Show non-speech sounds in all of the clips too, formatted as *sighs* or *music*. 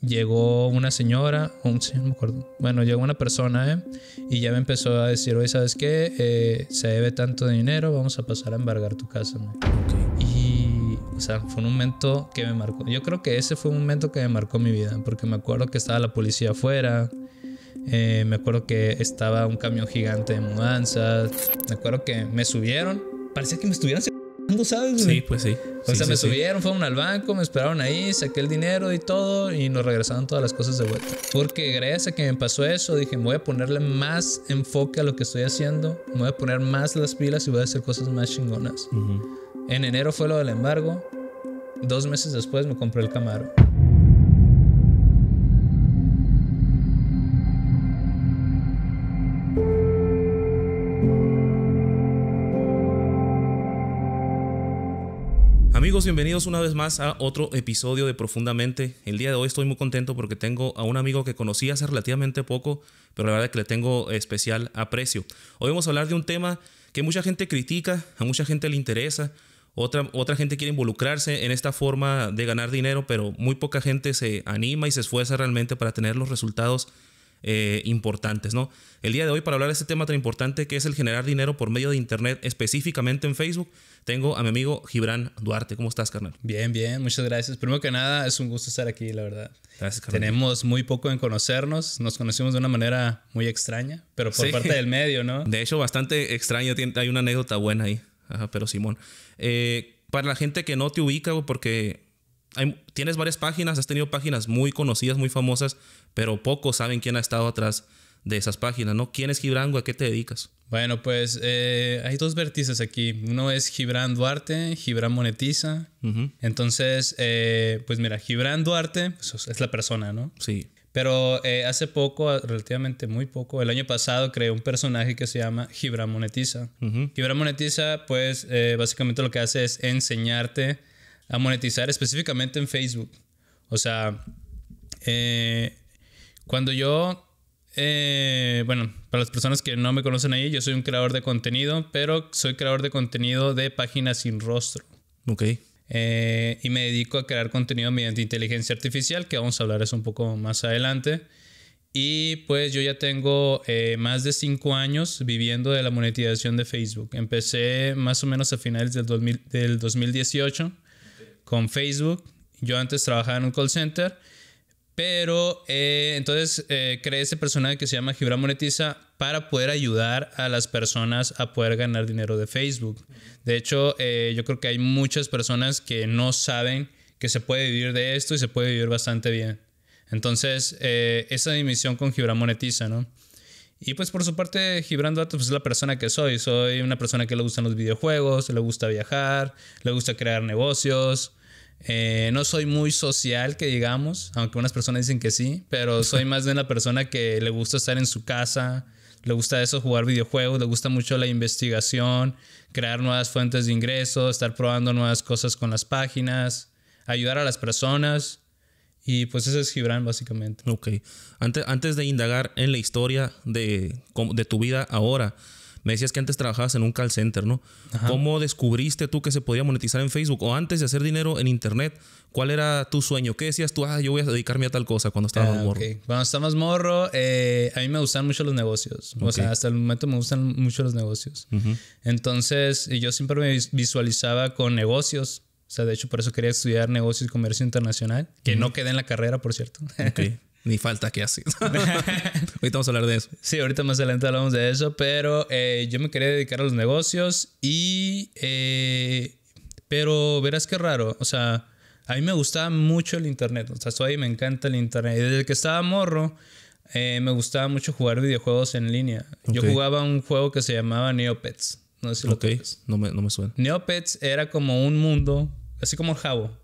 llegó una señora, un, bueno, llegó una persona, ¿eh? Y ya me empezó a decir, oye, ¿sabes qué? Eh, se debe tanto dinero, vamos a pasar a embargar tu casa, Y, o sea, fue un momento que me marcó. Yo creo que ese fue un momento que me marcó mi vida, porque me acuerdo que estaba la policía afuera. Eh, me acuerdo que estaba un camión gigante de mudanzas. Me acuerdo que me subieron. Parecía que me estuvieran ¿sabes? Sí, pues sí. O sea, me subieron, fueron al banco, me esperaron ahí, saqué el dinero y todo, y nos regresaron todas las cosas de vuelta. Porque gracias a que me pasó eso, dije, voy a ponerle más enfoque a lo que estoy haciendo, voy a poner más las pilas y voy a hacer cosas más chingonas. En enero fue lo del embargo, dos meses después me compré el Camaro. bienvenidos una vez más a otro episodio de Profundamente. El día de hoy estoy muy contento porque tengo a un amigo que conocí hace relativamente poco, pero la verdad es que le tengo especial aprecio. Hoy vamos a hablar de un tema que mucha gente critica, a mucha gente le interesa, otra, otra gente quiere involucrarse en esta forma de ganar dinero, pero muy poca gente se anima y se esfuerza realmente para tener los resultados eh, importantes, ¿no? El día de hoy, para hablar de este tema tan importante que es el generar dinero por medio de Internet, específicamente en Facebook, tengo a mi amigo Gibran Duarte. ¿Cómo estás, carnal? Bien, bien, muchas gracias. Primero que nada, es un gusto estar aquí, la verdad. Gracias, carnal. Tenemos muy poco en conocernos, nos conocimos de una manera muy extraña, pero por parte del medio, ¿no? De hecho, bastante extraño, hay una anécdota buena ahí, Ajá, pero Simón. Eh, para la gente que no te ubica, porque tienes varias páginas, has tenido páginas muy conocidas, muy famosas, pero pocos saben quién ha estado atrás de esas páginas, ¿no? ¿Quién es Gibran? ¿A qué te dedicas? Bueno, pues eh, hay dos vértices aquí. Uno es Gibran Duarte, Gibran Monetiza. Entonces, eh, pues mira, Gibran Duarte pues, es la persona, ¿no? Sí. Pero eh, hace poco, relativamente muy poco, el año pasado creé un personaje que se llama Gibran Monetiza. Gibran Monetiza, pues básicamente lo que hace es enseñarte a monetizar específicamente en Facebook. O sea, eh, cuando yo, eh, bueno, para las personas que no me conocen ahí, yo soy un creador de contenido, pero soy creador de contenido de páginas sin rostro. Ok. Eh, y me dedico a crear contenido mediante inteligencia artificial, que vamos a hablar eso un poco más adelante. Y pues yo ya tengo más de cinco años viviendo de la monetización de Facebook. Empecé más o menos a finales del, del 2018 con Facebook. Yo antes trabajaba en un call center, pero eh, entonces eh, creé ese personaje que se llama Gibra Monetiza para poder ayudar a las personas a poder ganar dinero de Facebook. De hecho, eh, yo creo que hay muchas personas que no saben que se puede vivir de esto y se puede vivir bastante bien. Entonces, esa es mi misión con Gibran Monetiza, ¿no? Y pues por su parte, Gibran Duarte pues, es la persona que soy. Soy una persona que le gustan los videojuegos, le gusta viajar, le gusta crear negocios, eh, no soy muy social, que digamos, aunque unas personas dicen que sí, pero *laughs* soy más de una persona que le gusta estar en su casa, le gusta eso, jugar videojuegos, le gusta mucho la investigación, crear nuevas fuentes de ingresos estar probando nuevas cosas con las páginas, ayudar a las personas. Y pues eso es Gibran, básicamente. Ok. Antes, de indagar en la historia de tu vida ahora, me decías que antes trabajabas en un call center, ¿no? ¿Cómo descubriste tú que se podía monetizar en Facebook o antes de hacer dinero en Internet? ¿Cuál era tu sueño? ¿Qué decías tú? Ah, yo voy a dedicarme a tal cosa cuando estaba ah, morro. Okay. Cuando más morro, eh, a mí me gustan mucho los negocios. O sea, hasta el momento me gustan mucho los negocios. Entonces, yo siempre me visualizaba con negocios. O sea, de hecho, por eso quería estudiar negocios y comercio internacional, que no quedé en la carrera, por cierto. Okay. *laughs* Ni falta que así. *laughs* ahorita vamos a hablar de eso. Sí, ahorita más adelante hablamos de eso, pero eh, yo me quería dedicar a los negocios y... Eh, pero verás qué raro, o sea, a mí me gustaba mucho el internet, o sea, soy, me encanta el internet. Y Desde que estaba morro, eh, me gustaba mucho jugar videojuegos en línea. Yo jugaba un juego que se llamaba Neopets. No sé si lo okay. no me, suena. Neopets era como un mundo, así como el Jabo,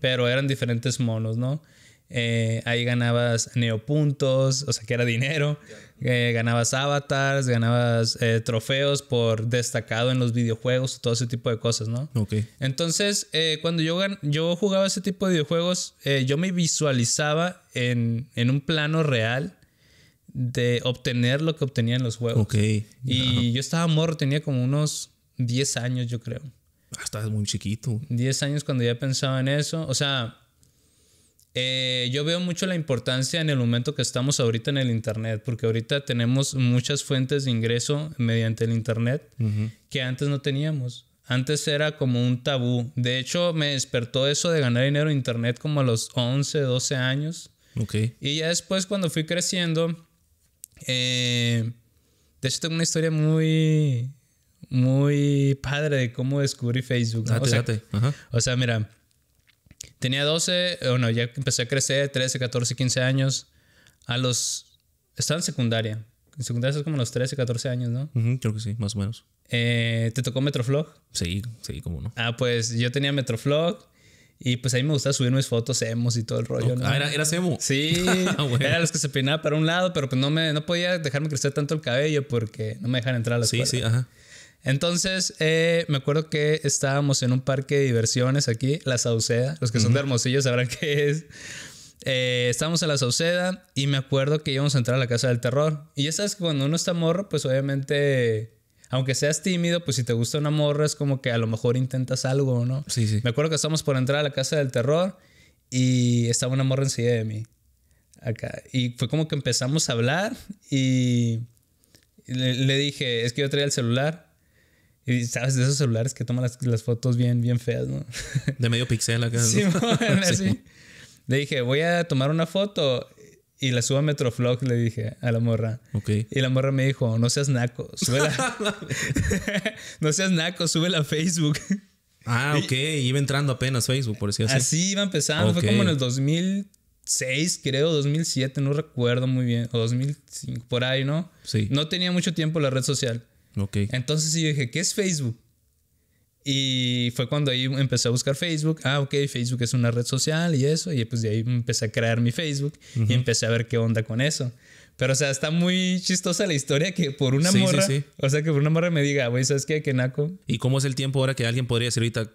pero eran diferentes monos, ¿no? Eh, ahí ganabas neopuntos, o sea que era dinero. Eh, ganabas avatars, ganabas eh, trofeos por destacado en los videojuegos, todo ese tipo de cosas, ¿no? Ok. Entonces, cuando yo, yo jugaba ese tipo de videojuegos, yo me visualizaba en, un plano real de obtener lo que obtenía en los juegos. Ok. Y yo estaba morro, tenía como unos 10 años, yo creo. Ah, estabas muy chiquito. 10 años cuando ya pensaba en eso. O sea, eh, yo veo mucho la importancia en el momento que estamos ahorita en el Internet, porque ahorita tenemos muchas fuentes de ingreso mediante el Internet que antes no teníamos. Antes era como un tabú. De hecho, me despertó eso de ganar dinero en Internet como a los 11, 12 años. Y ya después, cuando fui creciendo, eh, de hecho, tengo una historia muy, muy padre de cómo descubrí Facebook. o sea, mira, Tenía 12, eh, bueno, ya empecé a crecer, 13, 14, 15 años. A los... Estaba en secundaria. En secundaria es como los 13, 14 años, ¿no? creo que sí, más o menos. Eh, ¿Te tocó Metroflog? Sí, sí, cómo no. Ah, pues yo tenía Metroflog. Y pues a mí me gustaba subir mis fotos emos y todo el rollo. ¿no? Ah, ¿era, era emo? Sí, *laughs* ah, eran los que se peinaba para un lado, pero pues no, me, no podía dejarme crecer tanto el cabello porque no me dejaban entrar a la escuela. Sí, sí, ajá. Entonces, eh, me acuerdo que estábamos en un parque de diversiones aquí, La Sauceda. Los que son de Hermosillo sabrán *laughs* qué es. Eh, estábamos en La Sauceda y me acuerdo que íbamos a entrar a la Casa del Terror. Y ya sabes que cuando uno está morro, pues obviamente aunque seas tímido, pues si te gusta una morra es como que a lo mejor intentas algo, ¿no? Sí, sí. Me acuerdo que estábamos por entrar a la casa del terror y estaba una morra encima de mí. Acá. Y fue como que empezamos a hablar y le, dije, es que yo traía el celular y sabes, de esos celulares que toman las, fotos bien, bien feas, ¿no? De medio pixel acá. Sí, *laughs* bueno, así. Le dije, voy a tomar una foto y la subo a Metroflog, le dije a la morra. Ok. Y la morra me dijo, no seas naco, súbela. *laughs* *laughs* no seas naco, súbela a Facebook. Ah, ok. iba entrando apenas Facebook, por decirlo así. Así iba empezando. Fue como en el 2006, creo, 2007, no recuerdo muy bien. O 2005, por ahí, ¿no? Sí. No tenía mucho tiempo la red social. Okay. Entonces yo dije, ¿qué es Facebook? Y fue cuando ahí empecé a buscar Facebook. Ah, ok, Facebook es una red social y eso. Y pues de ahí empecé a crear mi Facebook y empecé a ver qué onda con eso. Pero, o sea, está muy chistosa la historia que por una morra. O sea, que por una morra me diga, güey, ¿sabes qué? Que naco. ¿Y cómo es el tiempo ahora que alguien podría ser ahorita,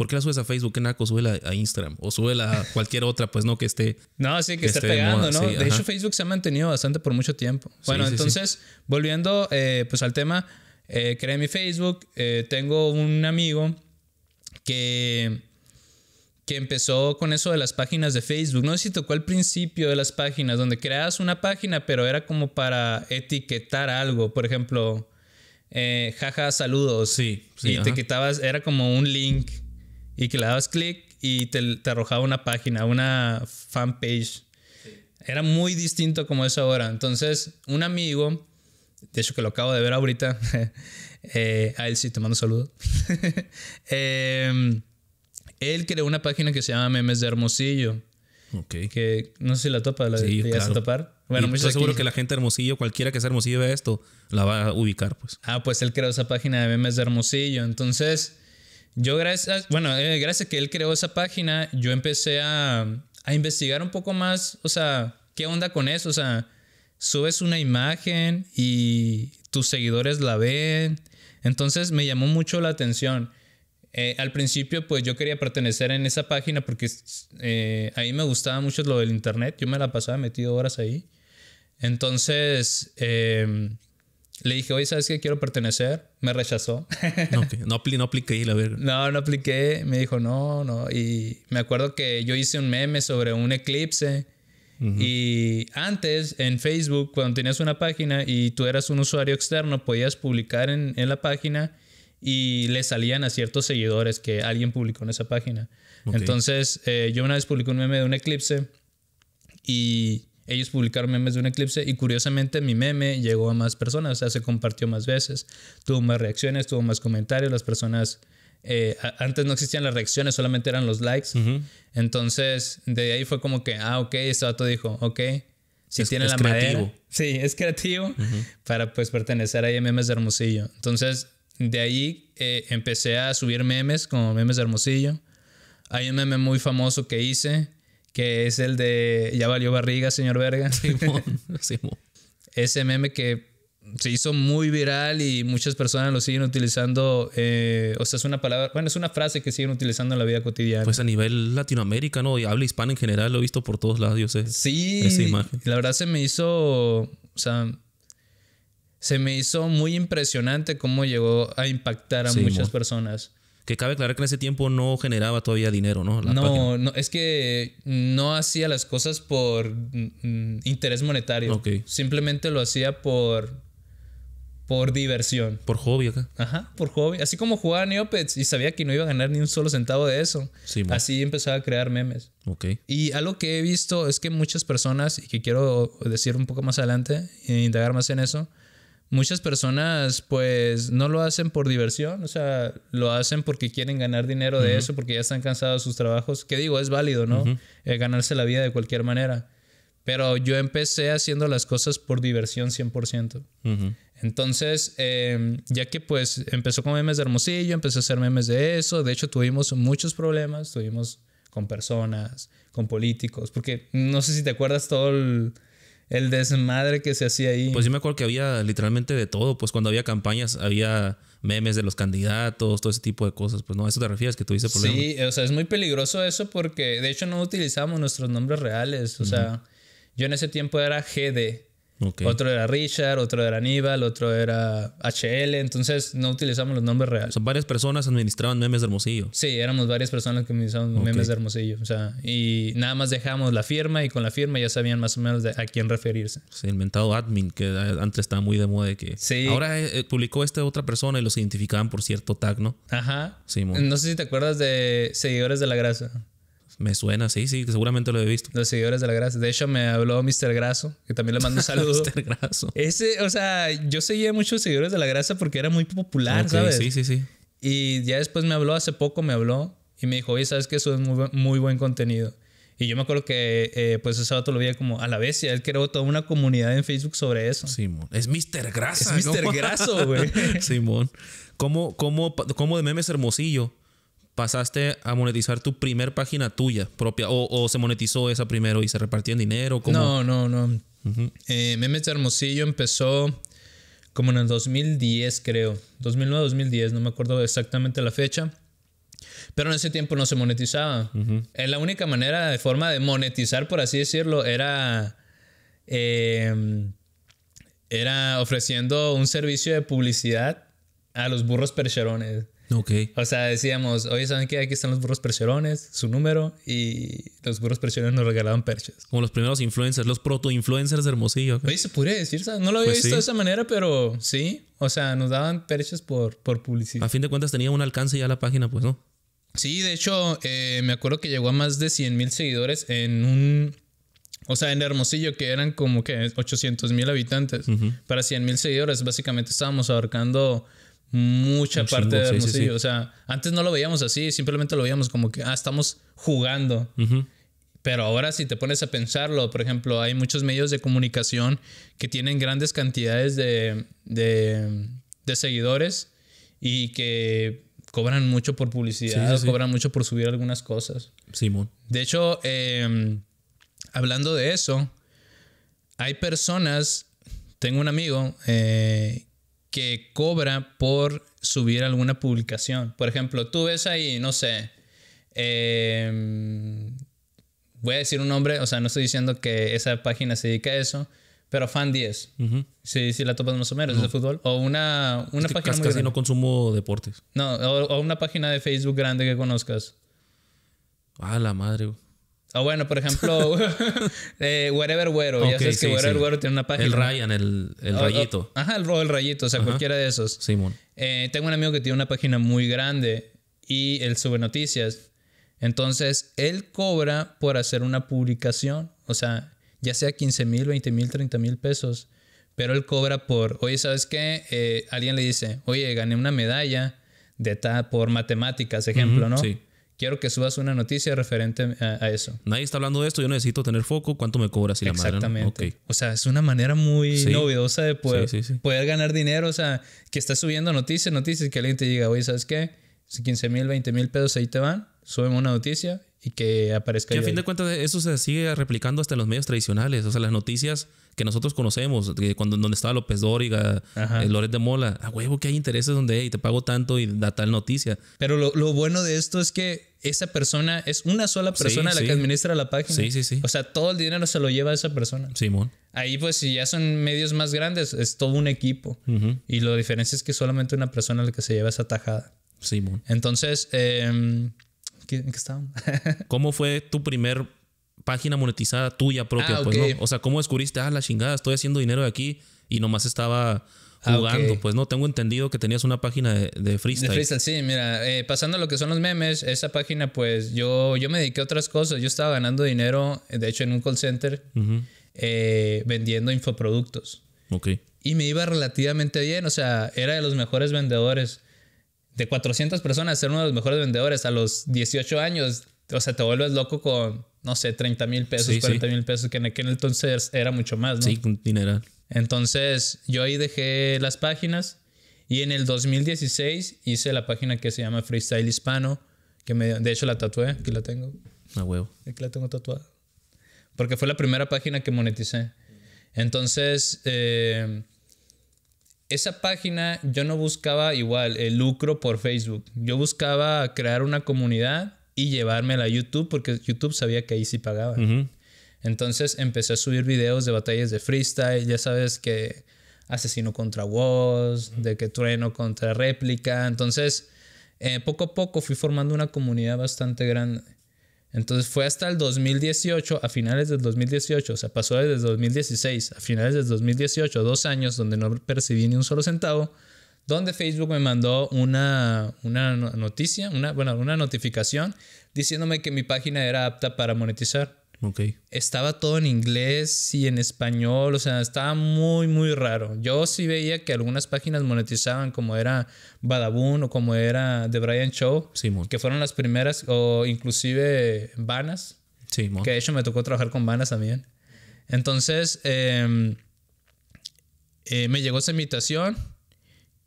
¿Por qué la subes a Facebook? ¿Qué naco? Súbela a Instagram o súbela a cualquier otra, pues no que esté. No, sí, que, esté, pegando, ¿no? de hecho, Facebook se ha mantenido bastante por mucho tiempo. Bueno, entonces, volviendo eh, pues al tema, eh, creé mi Facebook. Eh, tengo un amigo que, que empezó con eso de las páginas de Facebook. No sé si tocó al principio de las páginas, donde creas una página, pero era como para etiquetar algo. Por ejemplo, jaja, saludos. Sí. sí y te quitabas, era como un link y que le dabas clic y te, arrojaba una página, una fanpage. Era muy distinto como es ahora. Entonces, un amigo, de hecho que lo acabo de ver ahorita, *laughs* eh, a él sí te mando saludos. *laughs* Em, él creó una página que se llama Memes de Hermosillo. Ok. Que no sé si la topa, la sí, a topar. Bueno, y seguro que la gente de Hermosillo, cualquiera que sea Hermosillo ve esto, la va a ubicar, pues. Ah, pues él creó esa página de memes de Hermosillo. Entonces, yo gracias, bueno, eh, gracias a que él creó esa página, yo empecé a, investigar un poco más, o sea, ¿qué onda con eso? O sea, subes una imagen y tus seguidores la ven. Entonces me llamó mucho la atención. Eh, al principio, pues yo quería pertenecer en esa página porque eh, ahí me gustaba mucho lo del internet. Yo me la pasaba metido horas ahí. Entonces, em, le dije, oye, ¿sabes qué? Quiero pertenecer. Me rechazó. No, no, apliqué, la verdad. No, no apliqué. Me dijo, no, no. Y me acuerdo que yo hice un meme sobre un eclipse. Y antes en Facebook, cuando tenías una página y tú eras un usuario externo, podías publicar en, en la página y le salían a ciertos seguidores que alguien publicó en esa página. Entonces, eh, yo una vez publiqué un meme de un eclipse y ellos publicaron memes de un eclipse y curiosamente mi meme llegó a más personas, o sea, se compartió más veces, tuvo más reacciones, tuvo más comentarios, las personas... Eh, antes no existían las reacciones, solamente eran los likes. Entonces, de ahí fue como que, ah, ok, este vato dijo, ok, si tiene la creativo. Sí, es creativo para pues pertenecer a memes de Hermosillo. Entonces, de ahí eh, empecé a subir memes como memes de Hermosillo. Hay un meme muy famoso que hice que es el de Ya valió barriga, señor Verga. *laughs* Simón, *laughs* Simón. Ese meme que se hizo muy viral y muchas personas lo siguen utilizando. Eh, o sea, es una palabra, bueno, es una frase que siguen utilizando en la vida cotidiana. Pues a nivel latinoamericano y habla hispano en general, lo he visto por todos lados, yo eh, sé. Sí, la verdad se me hizo, o sea, se me hizo muy impresionante cómo llegó a impactar a muchas personas. Que cabe aclarar que en ese tiempo no generaba todavía dinero, ¿no? no, no, es que no hacía las cosas por mm, mm, interés monetario. Simplemente lo hacía por por diversión. Por hobby acá. Ajá, por hobby. Así como jugaba Neopets y sabía que no iba a ganar ni un solo centavo de eso. así empezaba a crear memes. Ok. Y algo que he visto es que muchas personas, y que quiero decir un poco más adelante, e indagar más en eso, muchas personas pues no lo hacen por diversión, o sea, lo hacen porque quieren ganar dinero de eso, porque ya están cansados de sus trabajos, ¿Qué digo, es válido, ¿no? Eh, ganarse la vida de cualquier manera. Pero yo empecé haciendo las cosas por diversión 100%. Entonces, eh, ya que pues empezó con memes de Hermosillo, empecé a hacer memes de eso, de hecho tuvimos muchos problemas, tuvimos con personas, con políticos, porque no sé si te acuerdas todo el el desmadre que se hacía ahí. Pues yo me acuerdo que había literalmente de todo, pues cuando había campañas había memes de los candidatos, todo ese tipo de cosas, pues no, a eso te refieres, que tuviste problemas. Sí, o sea, es muy peligroso eso porque de hecho no utilizábamos nuestros nombres reales, o sea, yo en ese tiempo era GD, otro era Richard, otro era Aníbal, otro era HL. Entonces no utilizamos los nombres reales. O varias personas administraban memes de Hermosillo. Sí, éramos varias personas que administraban memes de Hermosillo. O sea, y nada más dejamos la firma y con la firma ya sabían más o menos a quién referirse. Se inventado admin, que antes estaba muy de moda de que. Sí. Ahora eh, eh, publicó esta otra persona y los identificaban por cierto tag, ¿no? Ajá. No sé si te acuerdas de Seguidores de la Grasa. Me suena, sí, sí, seguramente lo he visto. Los seguidores de la grasa. De hecho, me habló Mr. Graso, que también le mando un *laughs* saludo. Mr. Graso. Ese, o sea, yo seguía muchos seguidores de la grasa porque era muy popular, ¿sabes? Sí, sí, sí. Y ya después me habló, hace poco me habló y me dijo, oye, ¿sabes que Eso es muy, muy buen contenido. Y yo me acuerdo que, eh, pues, ese sábado lo veía como a la bestia. Él creó toda una comunidad en Facebook sobre eso. Simón. Es Mr. Grasa. Es Mr. Graso, güey. *laughs* Simón. ¿Cómo, cómo, ¿Cómo de memes hermosillo? pasaste a monetizar tu primer página tuya propia o, se monetizó esa primero y se repartía en dinero? No, no, no. Eh, Memes Hermosillo empezó como en el 2010 creo, 2009-2010, no me acuerdo exactamente la fecha. Pero en ese tiempo no se monetizaba. Eh, la única manera, de forma de monetizar, por así decirlo, era em, era ofreciendo un servicio de publicidad a los burros percherones. Ok. O sea, decíamos, oye, ¿saben qué? Aquí están los burros percherones, su número, y los burros percherones nos regalaban perches. Como los primeros influencers, los proto-influencers de Hermosillo. Oye, se podría decir, No lo había pues visto de esa manera, pero sí. O sea, nos daban perches por, por publicidad. A fin de cuentas tenía un alcance ya la página, pues, ¿no? Sí, de hecho, eh, me acuerdo que llegó a más de 100 mil seguidores en un... O sea, en Hermosillo, que eran como que 800 mil habitantes, para 100 mil seguidores, básicamente estábamos abarcando mucha parte de Hermosillo. O sea, antes no lo veíamos así, simplemente lo veíamos como que, ah, estamos jugando. Pero ahora si te pones a pensarlo, por ejemplo, hay muchos medios de comunicación que tienen grandes cantidades de, de, seguidores y que cobran mucho por publicidad, cobran mucho por subir algunas cosas. Simón. De hecho, em, hablando de eso, hay personas, tengo un amigo eh, que cobra por subir alguna publicación. Por ejemplo, tú ves ahí, no sé, em, voy a decir un nombre, o sea, no estoy diciendo que esa página se dedique a eso, pero Fan 10. Sí, sí la topas más o menos, de fútbol. O una, una es que página. Casi, no consumo deportes. No, o, una página de Facebook grande que conozcas. Ah, la madre, güey. O bueno, por ejemplo, *laughs* *laughs* eh, Wherever Wero. ya sabes que Wherever Wero tiene una página. El Ryan, el, rayito. ajá, el, el rayito, o sea, cualquiera de esos. Simón. Eh, tengo un amigo que tiene una página muy grande y él sube noticias. Entonces, él cobra por hacer una publicación, o sea, ya sea 15 mil, 20 mil, 30 mil pesos, pero él cobra por, oye, ¿sabes qué? Eh, alguien le dice, oye, gané una medalla de ta por matemáticas, ejemplo, ¿no? Sí quiero que subas una noticia referente a, eso. Nadie está hablando de esto, yo necesito tener foco, ¿cuánto me cobras? si la Exactamente. O sea, es una manera muy novedosa de poder, poder ganar dinero, o sea, que estás subiendo noticias, noticias, que alguien te diga, oye, ¿sabes qué? 15 mil, 20 mil pesos ahí te van, suben una noticia y que aparezca. Y a fin de cuentas, eso se sigue replicando hasta en los medios tradicionales, o sea, las noticias que nosotros conocemos, cuando, donde estaba López Dóriga, el eh, Loret de Mola, a huevo que hay intereses donde y te pago tanto y da tal noticia. Pero lo bueno de esto es que esa persona es una sola persona la que administra la página. Sí, sí, sí. O sea, todo el dinero se lo lleva a esa persona. Simón. Ahí, pues, si ya son medios más grandes, es todo un equipo. Y lo diferencia es que solamente una persona la que se lleva esa tajada. Simón. Entonces, em, ¿en ¿qué, qué *laughs* ¿Cómo fue tu primer página monetizada tuya propia? Ah, pues, o sea, ¿cómo descubriste, ah, la chingada, estoy haciendo dinero de aquí y nomás estaba jugando, pues no, tengo entendido que tenías una página de, freestyle. De freestyle, sí, mira, eh, pasando a lo que son los memes, esa página pues yo, yo me dediqué a otras cosas, yo estaba ganando dinero, de hecho en un call center, eh, vendiendo infoproductos. Ok. Y me iba relativamente bien, o sea, era de los mejores vendedores. De 400 personas, ser uno de los mejores vendedores a los 18 años, o sea, te vuelves loco con, no sé, 30 mil pesos, 40 mil pesos, que en aquel entonces era mucho más, ¿no? Sí, con dinero. Entonces yo ahí dejé las páginas y en el 2016 hice la página que se llama Freestyle Hispano, que me, de hecho la tatué, aquí la tengo. A ah, huevo. Aquí la tengo tatuada. Porque fue la primera página que moneticé. Entonces, eh, esa página yo no buscaba igual el lucro por Facebook. Yo buscaba crear una comunidad y llevarme a la YouTube porque YouTube sabía que ahí sí pagaba entonces empecé a subir videos de batallas de freestyle, ya sabes que asesino contra voz, de que trueno contra réplica. Entonces, eh, poco a poco fui formando una comunidad bastante grande. Entonces fue hasta el 2018, a finales del 2018, o sea, pasó desde 2016 a finales del 2018, dos años donde no percibí ni un solo centavo, donde Facebook me mandó una, noticia, una, bueno, una notificación diciéndome que mi página era apta para monetizar. Okay. Estaba todo en inglés y en español, o sea, estaba muy, muy raro. Yo sí veía que algunas páginas monetizaban como era Badaboon o como era The Brian Show, que fueron las primeras, o inclusive Vanas, que de hecho me tocó trabajar con Vanas también. Entonces, em, eh, me llegó esa invitación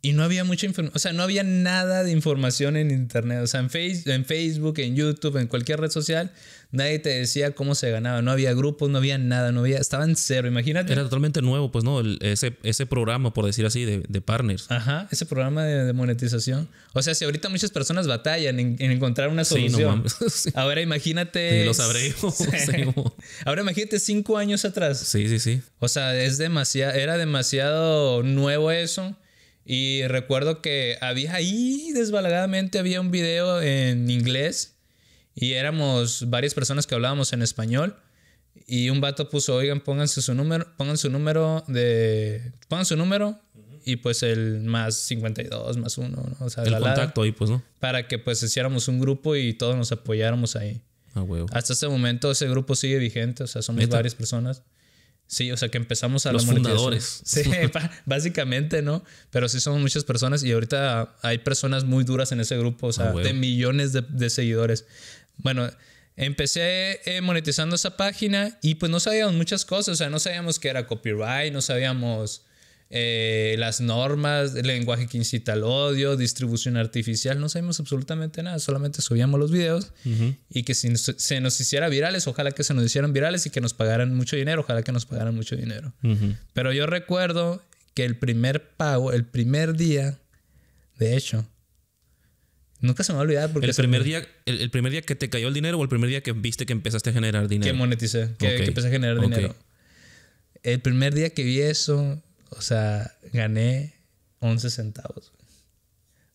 y no había mucha información, o sea, no había nada de información en internet, o sea, en, face en Facebook, en YouTube, en cualquier red social, nadie te decía cómo se ganaba, no había grupos, no había nada, no había, estaban cero, imagínate. Era totalmente nuevo, pues no, ese, ese programa, por decir así, de, partners. Ajá, ese programa de, monetización. O sea, si ahorita muchas personas batallan en, encontrar una solución, *laughs* ahora imagínate... Y lo sabremos. *laughs* ahora imagínate cinco años atrás. Sí, sí, sí. O sea, es demasiado, era demasiado nuevo eso y recuerdo que había ahí, desbalagadamente, había un video en inglés y éramos varias personas que hablábamos en español. Y un vato puso, oigan, pónganse su número, pongan su número de... Pongan su número y pues el más 52, más uno, O sea, el la contacto ahí, pues, ¿no? Para que pues hiciéramos un grupo y todos nos apoyáramos ahí. Ah, Hasta este momento ese grupo sigue vigente, o sea, somos varias personas. Sí, o sea que empezamos a los fundadores. Sí, *laughs* básicamente, ¿no? Pero sí somos muchas personas y ahorita hay personas muy duras en ese grupo, o sea, ah, de millones de, seguidores. Bueno, empecé eh, monetizando esa página y pues no sabíamos muchas cosas, o sea, no sabíamos qué era copyright, no sabíamos eh, las normas, el lenguaje que incita al odio, distribución artificial, no sabemos absolutamente nada, solamente subíamos los videos y que si se nos hiciera virales, ojalá que se nos hicieran virales y que nos pagaran mucho dinero, ojalá que nos pagaran mucho dinero. Pero yo recuerdo que el primer pago, el primer día, de hecho, Nunca se me va a olvidar porque... El primer, día, el, primer día que te cayó el dinero o el primer día que viste que empezaste a generar dinero? Que moneticé, que, empecé a generar dinero. El primer día que vi eso, o sea, gané 11 centavos.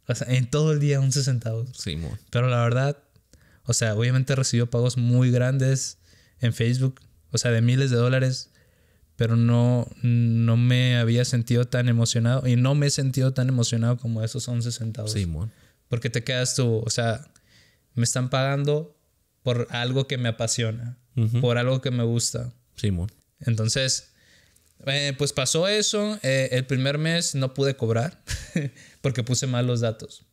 O sea, en todo el día 11 centavos. Sí, Pero la verdad, o sea, obviamente recibió pagos muy grandes en Facebook, o sea, de miles de dólares, pero no, no me había sentido tan emocionado y no me he sentido tan emocionado como esos 11 centavos. Sí, Porque te quedas tú, o sea, me están pagando por algo que me apasiona, por algo que me gusta. Sí, Entonces, eh, pues pasó eso. Eh, el primer mes no pude cobrar *laughs* porque puse mal los datos.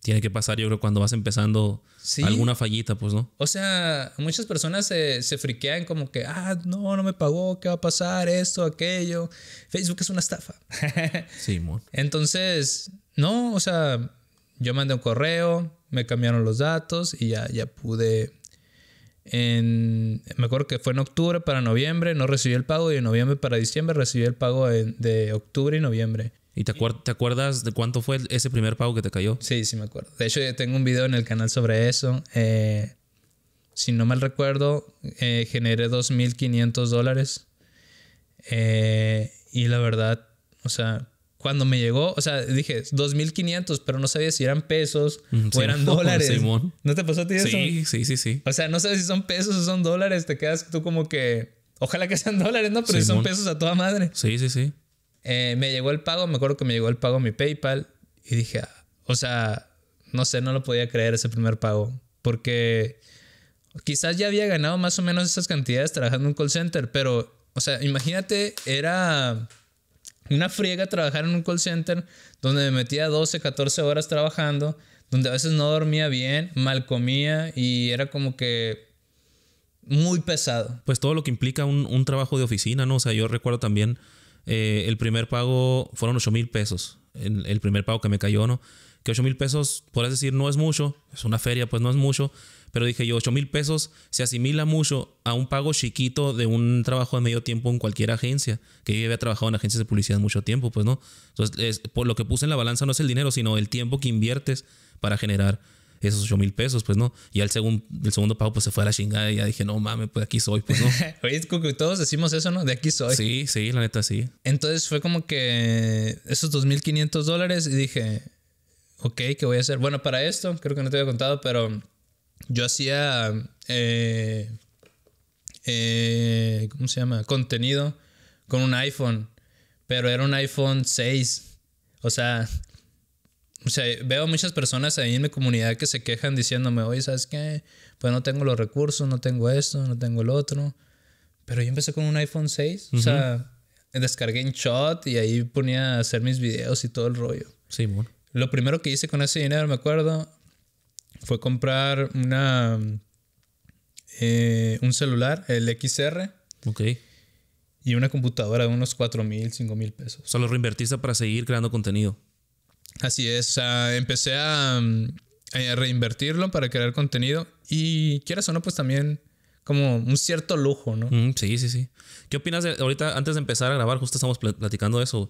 Tiene que pasar, yo creo, cuando vas empezando alguna fallita, pues, ¿no? O sea, muchas personas se, friquean como que, ah, no, no me pagó, ¿qué va a pasar? Esto, aquello. Facebook es una estafa. *laughs* sí, mon. Entonces, no, o sea, yo mandé un correo, me cambiaron los datos y ya, ya pude me acuerdo que fue en octubre para noviembre, no recibí el pago y en noviembre para diciembre recibí el pago de, octubre y noviembre. ¿Y te, acuerdas de cuánto fue ese primer pago que te cayó? Sí, sí me acuerdo. De hecho, yo tengo un video en el canal sobre eso. Eh, si no mal recuerdo, eh, generé 2.500 dólares. Eh, y la verdad, o sea, cuando me llegó, o sea, dije 2500, pero no sabía si eran pesos o eran *laughs* dólares. ¿No te pasó a ti eso? Sí, sí, sí, sí. O sea, no sabes si son pesos o son dólares, te quedas tú como que ojalá que sean dólares, no, pero si son pesos a toda madre. Sí, sí, sí. Eh, me llegó el pago, me acuerdo que me llegó el pago a mi PayPal y dije, ah, o sea, no sé, no lo podía creer ese primer pago, porque quizás ya había ganado más o menos esas cantidades trabajando en un call center, pero, o sea, imagínate, era una friega trabajar en un call center donde me metía 12, 14 horas trabajando, donde a veces no dormía bien, mal comía y era como que muy pesado. Pues todo lo que implica un, trabajo de oficina, ¿no? O sea, yo recuerdo también eh, el primer pago fueron 8 mil pesos, el, primer pago que me cayó, ¿no? Que 8 mil pesos, podrás decir, no es mucho, es una feria, pues no es mucho pero dije yo, 8 mil pesos se asimila mucho a un pago chiquito de un trabajo de medio tiempo en cualquier agencia, que yo había trabajado en agencias de publicidad mucho tiempo, pues no. Entonces, es, por lo que puse en la balanza no es el dinero, sino el tiempo que inviertes para generar esos 8 mil pesos, pues no. Y al segundo el segundo pago pues se fue a la chingada y ya dije, no mames, pues aquí soy, pues no. *laughs* Oye, Cucu? todos decimos eso, ¿no? De aquí soy. Sí, sí, la neta sí. Entonces fue como que esos 2.500 dólares y dije, ok, ¿qué voy a hacer? Bueno, para esto, creo que no te había contado, pero yo hacía, eh, eh, ¿cómo se llama? Contenido con un iPhone, pero era un iPhone 6. O sea, o sea, veo muchas personas ahí en mi comunidad que se quejan diciéndome, oye, ¿sabes qué? Pues no tengo los recursos, no tengo esto, no tengo el otro. Pero yo empecé con un iPhone 6. O sea, descargué en shot y ahí ponía a hacer mis videos y todo el rollo. Sí, bueno. Lo primero que hice con ese dinero, me acuerdo, fue comprar una eh, un celular, el XR. Ok. Y una computadora de unos 4 mil, 5 mil pesos. Solo sea, reinvertiste para seguir creando contenido. Así es. empecé mm, a, reinvertirlo para crear contenido. Y quieras o no, pues también como un cierto lujo, ¿no? Mm, sí, sí, sí. ¿Qué opinas de, ahorita, antes de empezar a grabar, justo estamos platicando de eso,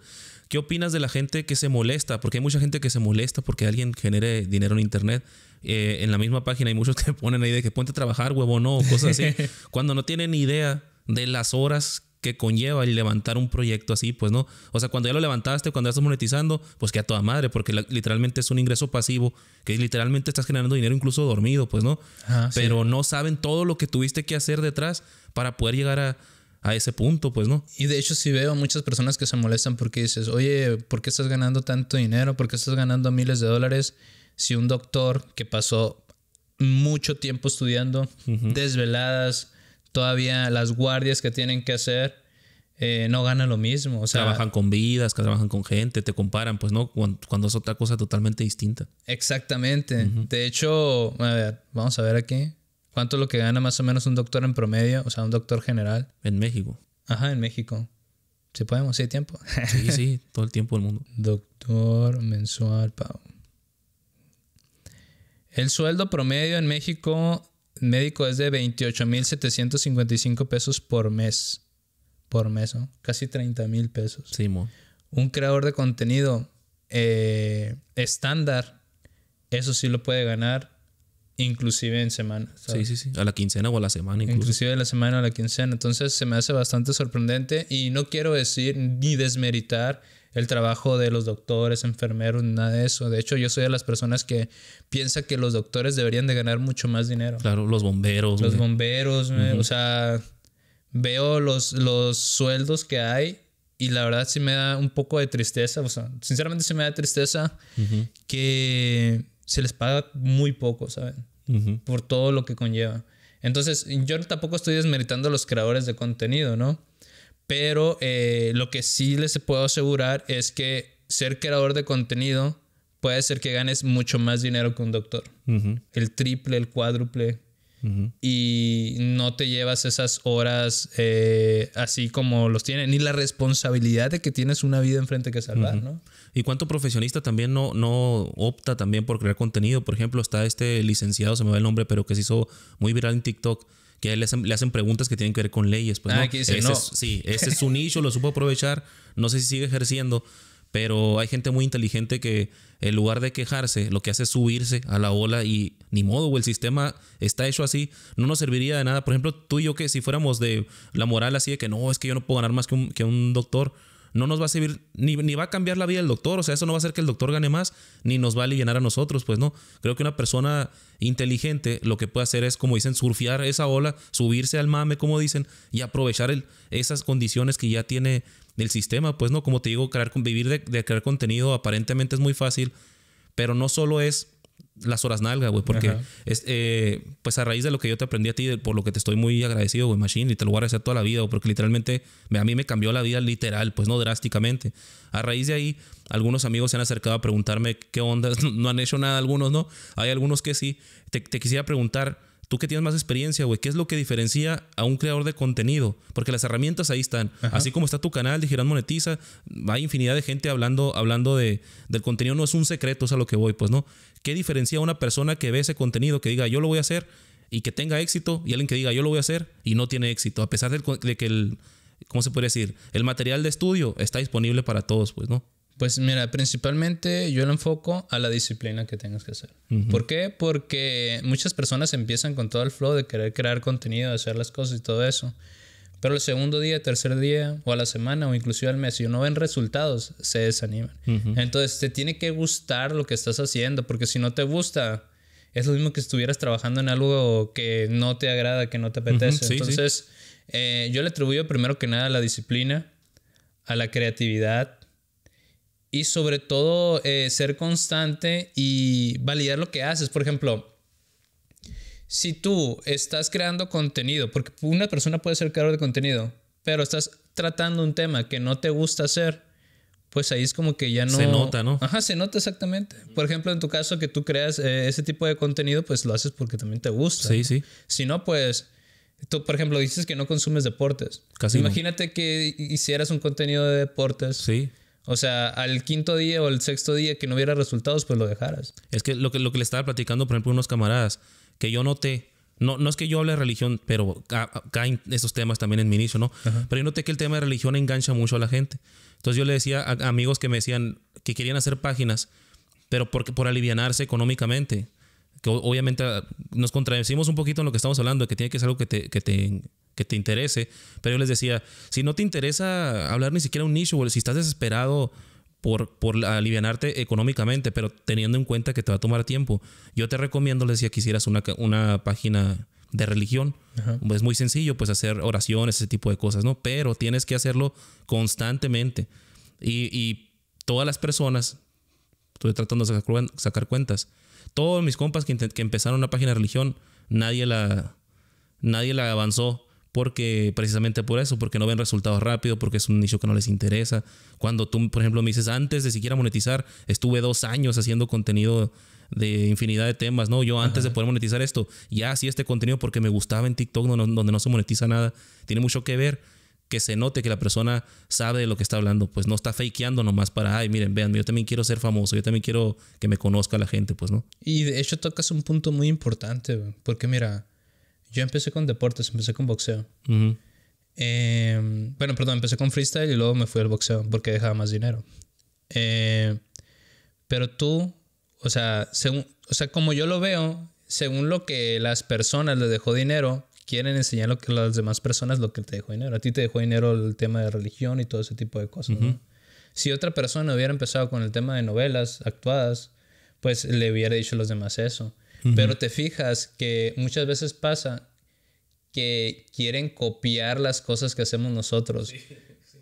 ¿qué opinas de la gente que se molesta? Porque hay mucha gente que se molesta porque alguien genere dinero en Internet. Eh, en la misma página hay muchos que *laughs* ponen ahí de que ponte a trabajar, huevo, no, cosas así. *laughs* cuando no tienen idea de las horas que conlleva el levantar un proyecto así, pues no. O sea, cuando ya lo levantaste, cuando ya estás monetizando, pues que a toda madre, porque literalmente es un ingreso pasivo, que literalmente estás generando dinero incluso dormido, pues no. Ah, Pero no saben todo lo que tuviste que hacer detrás para poder llegar a, ese punto, pues no. Y de hecho si veo muchas personas que se molestan porque dices, oye, ¿por qué estás ganando tanto dinero? ¿Por qué estás ganando miles de dólares? si un doctor que pasó mucho tiempo estudiando, desveladas, todavía las guardias que tienen que hacer, eh, no gana lo mismo. O sea, trabajan con vidas, que trabajan con gente, te comparan, pues no, cuando, es otra cosa totalmente distinta. Exactamente. De hecho, a ver, vamos a ver aquí. ¿Cuánto es lo que gana más o menos un doctor en promedio? O sea, un doctor general. En México. Ajá, en México. Si podemos, si hay tiempo. sí, sí, *laughs* todo el tiempo del mundo. Doctor mensual pago. El sueldo promedio en México médico es de 28.755 pesos por mes. Por mes, ¿no? Casi 30.000 pesos. Sí, mo. Un creador de contenido eh, estándar, eso sí lo puede ganar inclusive en semana. Sí, sí, sí. A la quincena o a la semana. Incluso. Inclusive a la semana o a la quincena. Entonces se me hace bastante sorprendente y no quiero decir ni desmeritar el trabajo de los doctores, enfermeros, nada de eso. De hecho, yo soy de las personas que piensa que los doctores deberían de ganar mucho más dinero. Claro, los bomberos. Los bomberos, o sea, veo los, los sueldos que hay y la verdad sí me da un poco de tristeza, o sea, sinceramente sí me da tristeza que se les paga muy poco, ¿saben? Por todo lo que conlleva. Entonces, yo tampoco estoy desmeritando a los creadores de contenido, ¿no? Pero eh, lo que sí les puedo asegurar es que ser creador de contenido puede ser que ganes mucho más dinero que un doctor. El triple, el cuádruple. Y no te llevas esas horas eh, así como los tienen, ni la responsabilidad de que tienes una vida enfrente que salvar, ¿Y cuánto profesionista también no, no opta también por crear contenido? Por ejemplo, está este licenciado, se me va el nombre, pero que se hizo muy viral en TikTok, que le hacen, preguntas que tienen que ver con leyes. Pues, ah, ¿no? que *laughs* ese, es, sí, ese es su nicho, lo supo aprovechar, no sé si sigue ejerciendo, pero hay gente muy inteligente que en lugar de quejarse, lo que hace es subirse a la ola y ni modo, o el sistema está hecho así, no nos serviría de nada. Por ejemplo, tú y yo que si fuéramos de la moral así de que no, es que yo no puedo ganar más que que un doctor, no nos va a servir, ni, va a cambiar la vida del doctor, o sea, eso no va a hacer que el doctor gane más, ni nos va a aliviar a nosotros, pues no. Creo que una persona inteligente lo que puede hacer es, como dicen, surfear esa ola, subirse al mame, como dicen, y aprovechar esas condiciones que ya tiene el sistema, pues no, como te digo, crear, vivir de, de crear contenido aparentemente es muy fácil, pero no solo es las horas nalga, güey, porque eh, pues a raíz de lo que yo te aprendí a ti, por lo que te estoy muy agradecido, güey, Machine, y te lo voy a agradecer toda la vida, wey, porque literalmente a mí me cambió la vida literal, pues no drásticamente. A raíz de ahí, algunos amigos se han acercado a preguntarme qué onda, *laughs* no han hecho nada algunos, ¿no? Hay algunos que sí. Te, quisiera preguntar, tú que tienes más experiencia, güey, ¿qué es lo que diferencia a un creador de contenido? Porque las herramientas ahí están. Así como está tu canal de Monetiza, hay infinidad de gente hablando, hablando de, del contenido. No es un secreto, es a lo que voy, pues, ¿no? ¿Qué diferencia una persona que ve ese contenido, que diga yo lo voy a hacer y que tenga éxito y alguien que diga yo lo voy a hacer y no tiene éxito? A pesar de, que el, ¿cómo se puede decir? El material de estudio está disponible para todos, pues, ¿no? Pues mira, principalmente yo lo enfoco a la disciplina que tengas que hacer. ¿Por qué? Porque muchas personas empiezan con todo el flow de querer crear contenido, de hacer las cosas y todo eso. Pero el segundo día, tercer día o a la semana o inclusive al mes, si no ven resultados, se desaniman. Entonces te tiene que gustar lo que estás haciendo, porque si no te gusta, es lo mismo que estuvieras trabajando en algo que no te agrada, que no te apetece. Entonces eh, yo le atribuyo primero que nada a la disciplina, a la creatividad y sobre todo eh, ser constante y validar lo que haces. Por ejemplo, si tú estás creando contenido, porque una persona puede ser creador de contenido, pero estás tratando un tema que no te gusta hacer, pues ahí es como que ya no... Se nota, ¿no? Ajá, se nota exactamente. Por ejemplo, en tu caso que tú creas eh, ese tipo de contenido, pues lo haces porque también te gusta. Sí, sí. Si no, pues... Tú, por ejemplo, dices que no consumes deportes. Casi Imagínate que hicieras un contenido de deportes. Sí. O sea, al quinto día o al sexto día que no hubiera resultados, pues lo dejaras. Es que lo que, lo que le estaba platicando, por ejemplo, unos camaradas que yo noté, no, no es que yo hable de religión, pero caen esos temas también en mi nicho ¿no? Pero yo noté que el tema de religión engancha mucho a la gente. Entonces yo le decía a amigos que me decían que querían hacer páginas, pero por, por alivianarse económicamente. Que obviamente ah, nos contradecimos un poquito en lo que estamos hablando, que tiene que ser algo que te, que te, que te interese. Pero yo les decía, si no te interesa hablar ni siquiera un nicho, si estás desesperado por, por alivianarte económicamente, pero teniendo en cuenta que te va a tomar tiempo. Yo te recomiendo, les decía, que hicieras una, una página de religión. Es muy sencillo, pues hacer oraciones, ese tipo de cosas, ¿no? Pero tienes que hacerlo constantemente. Y, todas las personas, estoy tratando de sacar, cuentas, todos mis compas que, que empezaron una página de religión, nadie la, nadie la avanzó porque precisamente por eso, porque no ven resultados rápido, porque es un nicho que no les interesa. Cuando tú, por ejemplo, me dices, antes de siquiera monetizar, estuve dos años haciendo contenido de infinidad de temas, ¿no? Yo antes de poder monetizar esto, ya hacía este contenido porque me gustaba en TikTok, donde no se monetiza nada. Tiene mucho que ver que se note que la persona sabe de lo que está hablando, pues no está fakeando nomás para, ay, miren, vean, yo también quiero ser famoso, yo también quiero que me conozca la gente, pues, ¿no? Y de hecho tocas un punto muy importante, porque mira, yo empecé con deportes, empecé con boxeo. Em, bueno, perdón, empecé con freestyle y luego me fui al boxeo porque dejaba más dinero. Eh, pero tú, o sea, según, o sea, como yo lo veo, según lo que las personas les dejó dinero, quieren enseñar lo que las demás personas lo que te dejó dinero. A ti te dejó dinero el tema de religión y todo ese tipo de cosas. Si otra persona hubiera empezado con el tema de novelas actuadas, pues le hubiera dicho a los demás eso. Pero te fijas que muchas veces pasa que quieren copiar las cosas que hacemos nosotros,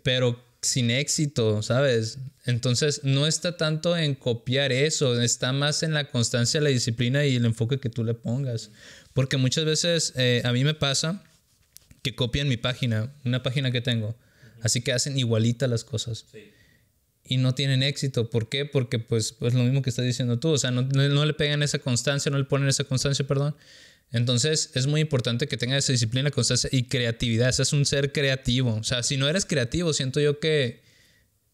pero sin éxito, ¿sabes? Entonces no está tanto en copiar eso, está más en la constancia, la disciplina y el enfoque que tú le pongas. Porque muchas veces eh, a mí me pasa que copian mi página, una página que tengo. Así que hacen igualita las cosas y no tienen éxito. ¿Por qué? Porque pues, pues lo mismo que estás diciendo tú, o sea, no, le pegan esa constancia, no le ponen esa constancia, perdón. Entonces es muy importante que tengas esa disciplina, constancia y creatividad. O es un ser creativo. O sea, si no eres creativo, siento yo que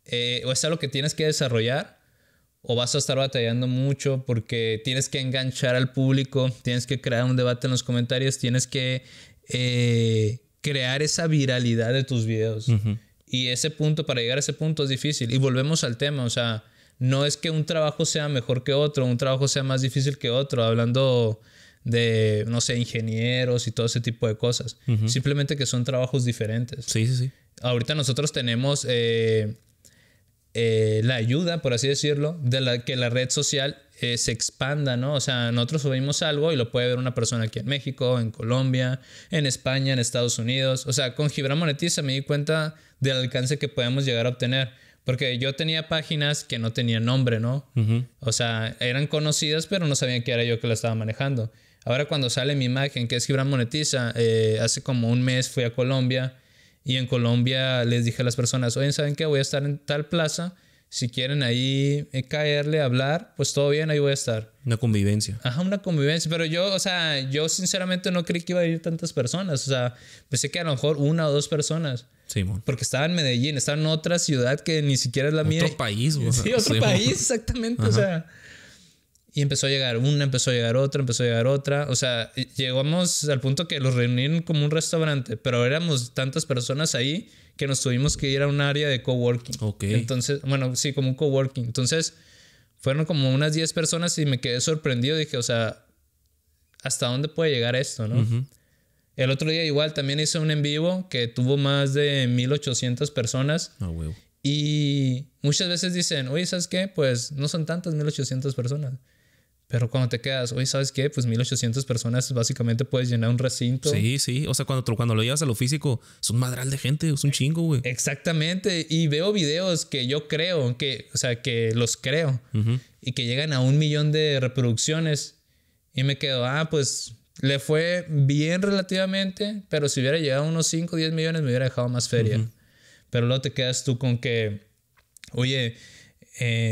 eh, o es algo que tienes que desarrollar o vas a estar batallando mucho porque tienes que enganchar al público, tienes que crear un debate en los comentarios, tienes que eh, crear esa viralidad de tus videos. Y ese punto, para llegar a ese punto es difícil. Y volvemos al tema, o sea, no es que un trabajo sea mejor que otro, un trabajo sea más difícil que otro, hablando de, no sé, ingenieros y todo ese tipo de cosas. Simplemente que son trabajos diferentes. Sí, sí, sí. Ahorita nosotros tenemos eh, eh, la ayuda, por así decirlo, de la que la red social eh, se expanda, ¿no? O sea, nosotros subimos algo y lo puede ver una persona aquí en México, en Colombia, en España, en Estados Unidos. O sea, con Gibran Monetiza me di cuenta del alcance que podemos llegar a obtener. Porque yo tenía páginas que no tenían nombre, ¿no? O sea, eran conocidas, pero no sabían que era yo que la estaba manejando. Ahora cuando sale mi imagen, que es Gibran Monetiza, eh, hace como un mes fui a Colombia y en Colombia les dije a las personas, oye, ¿saben qué? Voy a estar en tal plaza si quieren ahí eh, caerle, hablar, pues todo bien, ahí voy a estar. Una convivencia. Ajá, una convivencia. Pero yo, o sea, yo sinceramente no creí que iba a ir tantas personas. O sea, pensé que a lo mejor una o dos personas. Sí, mon. Porque estaba en Medellín, estaba en otra ciudad que ni siquiera es la mía. Otro país, güey. *laughs* Sí, otro país, exactamente. O sea. Y empezó a llegar una, empezó a llegar otra, empezó a llegar otra. O sea, llegamos al punto que los reunieron como un restaurante, pero éramos tantas personas ahí que nos tuvimos que ir a un área de coworking. Ok. Entonces, bueno, sí, como un coworking. Entonces, fueron como unas 10 personas y me quedé sorprendido. Dije, o sea, ¿hasta dónde puede llegar esto, no? El otro día igual también hice un en vivo que tuvo más de 1800 personas. Ah, y muchas veces dicen, oye, ¿sabes qué? Pues no son tantas 1800 personas. Pero cuando te quedas, oye, ¿sabes qué? Pues 1800 personas básicamente puedes llenar un recinto. Sí, sí. O sea, cuando, cuando lo llevas a lo físico, es un madral de gente, es un chingo, güey. Exactamente. Y veo videos que yo creo, que, o sea, que los creo y que llegan a un millón de reproducciones. Y me quedo, ah, pues le fue bien relativamente, pero si hubiera llegado a unos 5 o 10 millones me hubiera dejado más feria. Pero luego te quedas tú con que, oye,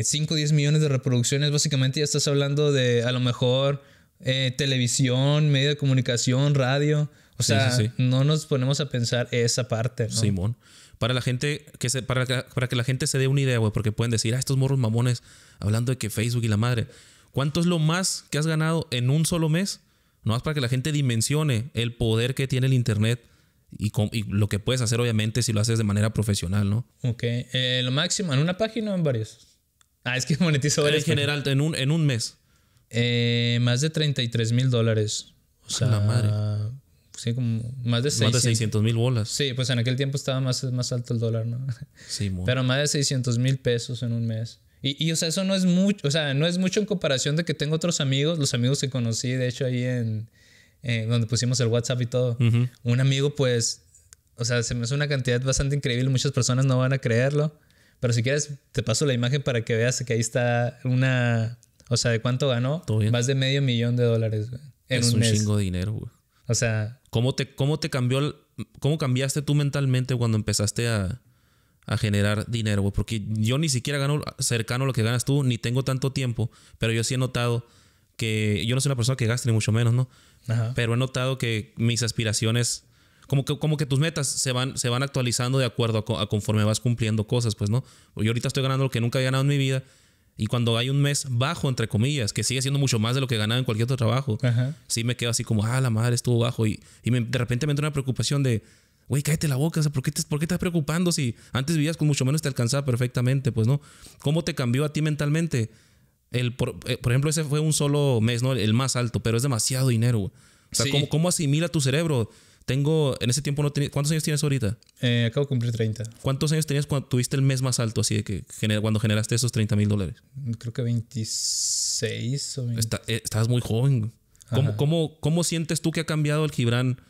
5 o 10 millones de reproducciones, básicamente ya estás hablando de a lo mejor eh, televisión, medio de comunicación, radio. O sea, no nos ponemos a pensar esa parte, Simón. Para la gente, que se, para, para que la gente se dé una idea, güey, porque pueden decir, ah, estos morros mamones, hablando de que Facebook y la madre. ¿Cuánto es lo más que has ganado en un solo mes? No más para que la gente dimensione el poder que tiene el Internet y, lo que puedes hacer, obviamente, si lo haces de manera profesional, ¿no? Ok. Eh, ¿Lo máximo en una página o en varios... Ah, es que *laughs* monetizo dólares. En general, en un, en un mes. Eh, más de 33 mil dólares. O sea, Sí, como más de 600 mil bolas. Sí, pues en aquel tiempo estaba más, más alto el dólar, ¿no? *laughs* Sí, Pero más de 600 mil pesos en un mes. Y, y, o sea, eso no es mucho, o sea, no es mucho en comparación de que tengo otros amigos, los amigos que conocí, de hecho, ahí en, eh, donde pusimos el WhatsApp y todo. Un amigo, pues, o sea, se me hace una cantidad bastante increíble, muchas personas no van a creerlo. Pero si quieres, te paso la imagen para que veas que ahí está una. O sea, de cuánto ganó. Más de medio millón de dólares, güey. es un, chingo de dinero, güey. O sea. ¿Cómo te, cómo te cambió. ¿Cómo cambiaste tú mentalmente cuando empezaste a, a generar dinero, güey? Porque yo ni siquiera gano cercano a lo que ganas tú, ni tengo tanto tiempo, pero yo sí he notado que. Yo no soy una persona que gaste, ni mucho menos, ¿no? Ajá. Pero he notado que mis aspiraciones como que, como que tus metas se van, se van actualizando de acuerdo a, conforme vas cumpliendo cosas, pues, ¿no? Yo ahorita estoy ganando lo que nunca he ganado en mi vida. Y cuando hay un mes bajo, entre comillas, que sigue siendo mucho más de lo que ganaba en cualquier otro trabajo, sí me quedo así como, ah, la madre estuvo bajo. Y, y de repente me entra una preocupación de, güey, cállate la boca, o sea, ¿por, qué te, ¿por qué estás preocupando si antes vivías con mucho menos te alcanzaba perfectamente? Pues no, ¿cómo te cambió a ti mentalmente? El, por, eh, ejemplo, ese fue un solo mes, ¿no? El, más alto, pero es demasiado dinero, O sea, ¿cómo, ¿cómo asimila tu cerebro? Tengo, en ese tiempo no tenía, ¿cuántos años tienes ahorita? Eh, acabo de cumplir 30. ¿Cuántos años tenías cuando tuviste el mes más alto, así de que cuando generaste esos 30 mil dólares? Creo que 26 o eh, muy joven. ¿Cómo, ¿Cómo, cómo, sientes tú que ha cambiado el Gibran?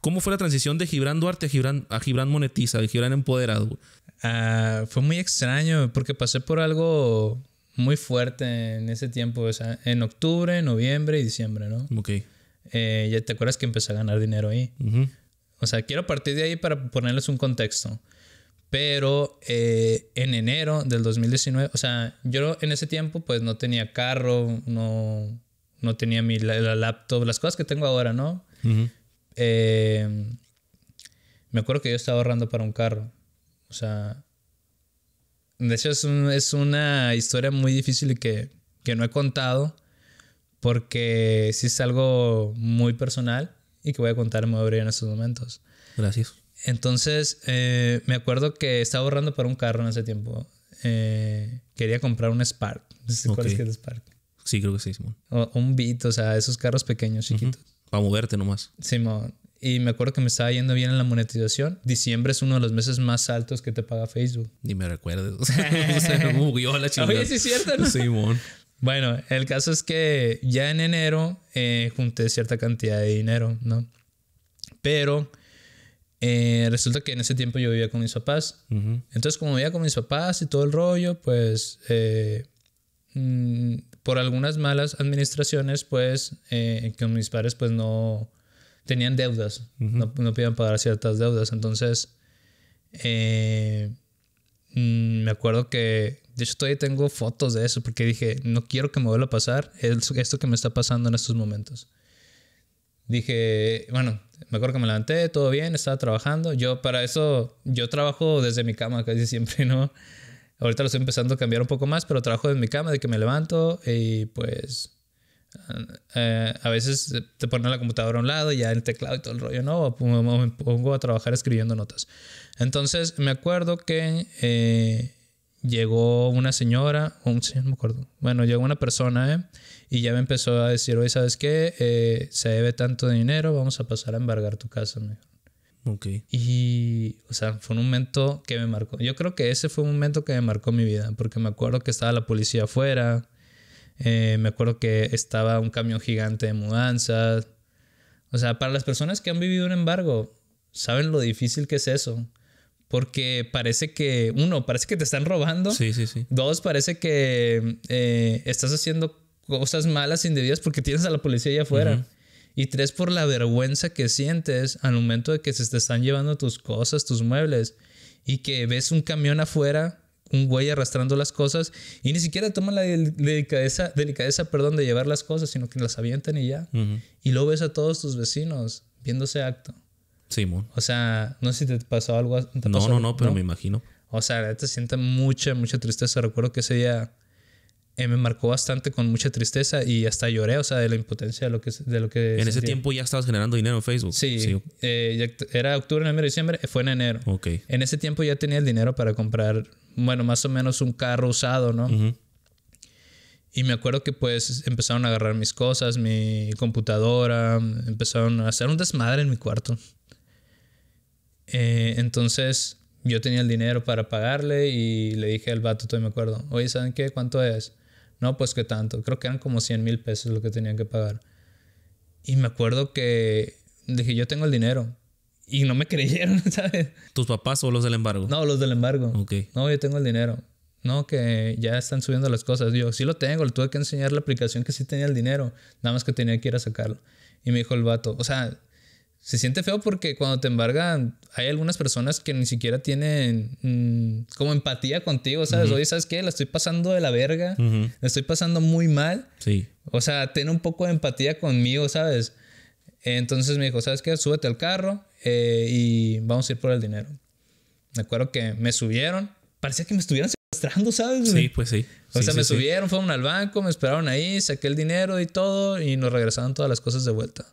¿Cómo fue la transición de Gibran Duarte a Gibran, a Gibran Monetiza, de Gibran Empoderado? Ah, fue muy extraño porque pasé por algo muy fuerte en ese tiempo, o sea, en octubre, noviembre y diciembre, ¿no? Ok. Eh, ya te acuerdas que empecé a ganar dinero ahí. O sea, quiero partir de ahí para ponerles un contexto. Pero eh, en enero del 2019, o sea, yo en ese tiempo pues no tenía carro, no, no tenía mi la, laptop, las cosas que tengo ahora, ¿no? Eh, me acuerdo que yo estaba ahorrando para un carro. O sea, de hecho es, es una historia muy difícil que, que no he contado porque sí es algo muy personal y que voy a contar muy breve en estos momentos. Gracias. Entonces, eh, me acuerdo que estaba ahorrando para un carro en ese tiempo. Eh, quería comprar un Spark. ¿Cuál es que es el Spark? Sí, creo que sí, Simón. O, un Beat, o sea, esos carros pequeños, chiquitos. Para moverte nomás. Simón. Y me acuerdo que me estaba yendo bien en la monetización. Diciembre es uno de los meses más altos que te paga Facebook. Ni me recuerdes. *laughs* *laughs* o sea, me movió la chingada. Oye, sí es cierto, ¿no? Simón. Bueno, el caso es que ya en enero eh, junté cierta cantidad de dinero, ¿no? Pero eh, resulta que en ese tiempo yo vivía con mis papás. Entonces, como vivía con mis papás y todo el rollo, pues eh, mm, por algunas malas administraciones, pues que mis padres pues no tenían deudas, no, podían pagar ciertas deudas. Entonces, mm, me acuerdo que de hecho, todavía tengo fotos de eso porque dije, no quiero que me vuelva a pasar esto que me está pasando en estos momentos. Dije, bueno, me acuerdo que me levanté, todo bien, estaba trabajando. Yo para eso, yo trabajo desde mi cama casi siempre, ¿no? Ahorita lo estoy empezando a cambiar un poco más, pero trabajo desde mi cama, de que me levanto y pues eh, a veces te ponen la computadora a un lado y ya el teclado y todo el rollo, ¿no? O me pongo a trabajar escribiendo notas. Entonces me acuerdo que eh, llegó una señora, un, no me acuerdo. Bueno, llegó una persona, ¿eh? Y ya me empezó a decir, oye, ¿sabes qué? Eh, se debe tanto dinero, vamos a pasar a embargar tu casa, Ok. Y, o sea, fue un momento que me marcó. Yo creo que ese fue un momento que me marcó mi vida, porque me acuerdo que estaba la policía afuera, eh, me acuerdo que estaba un camión gigante de mudanzas. O sea, para las personas que han vivido un embargo, saben lo difícil que es eso. Porque parece que, uno, parece que te están robando. Sí, sí, sí. Dos, parece que eh, estás haciendo cosas malas, indebidas, porque tienes a la policía allá afuera. Y tres, por la vergüenza que sientes al momento de que se te están llevando tus cosas, tus muebles, y que ves un camión afuera, un güey arrastrando las cosas, y ni siquiera toman la delicadeza, delicadeza perdón, de llevar las cosas, sino que las avientan y ya. Y luego ves a todos tus vecinos viendo ese acto. Simón. O sea, no sé si te pasó algo. no, no, no, pero me imagino. O sea, te sienta mucha, mucha tristeza. Recuerdo que ese día eh, me marcó bastante con mucha tristeza y hasta lloré, o sea, de la impotencia de lo que... De lo que en ese tiempo ya estabas generando dinero en Facebook. Sí, sí. Eh, era octubre, enero, diciembre, eh, fue en enero. Ok. En ese tiempo ya tenía el dinero para comprar, bueno, más o menos un carro usado, ¿no? Y me acuerdo que pues empezaron a agarrar mis cosas, mi computadora, empezaron a hacer un desmadre en mi cuarto. Eh, entonces yo tenía el dinero para pagarle y le dije al vato, todavía me acuerdo, oye, ¿saben qué? ¿Cuánto es? No, pues ¿qué tanto. Creo que eran como 100 mil pesos lo que tenían que pagar. Y me acuerdo que dije, yo tengo el dinero. Y no me *laughs* creyeron, ¿sabes? ¿Tus papás o los del embargo? No, los del embargo. Ok. No, yo tengo el dinero. No, que ya están subiendo las cosas. Yo, sí lo tengo, le tuve que enseñar la aplicación que sí tenía el dinero. Nada más que tenía que ir a sacarlo. Y me dijo el vato, o sea, se siente feo porque cuando te embargan, hay algunas personas que ni siquiera tienen mm, como empatía contigo, ¿sabes? Oye, ¿sabes qué? La estoy pasando de la verga, la estoy pasando muy mal. Sí. O sea, ten un poco de empatía conmigo, ¿sabes? Entonces me dijo, ¿sabes qué? Súbete al carro eh, y vamos a ir por el dinero. Me acuerdo que me subieron, parecía que me estuvieran secuestrando, ¿sabes? Sí, pues sí. O sea, me subieron, fueron al banco, me esperaron ahí, saqué el dinero y todo y nos regresaron todas las cosas de vuelta.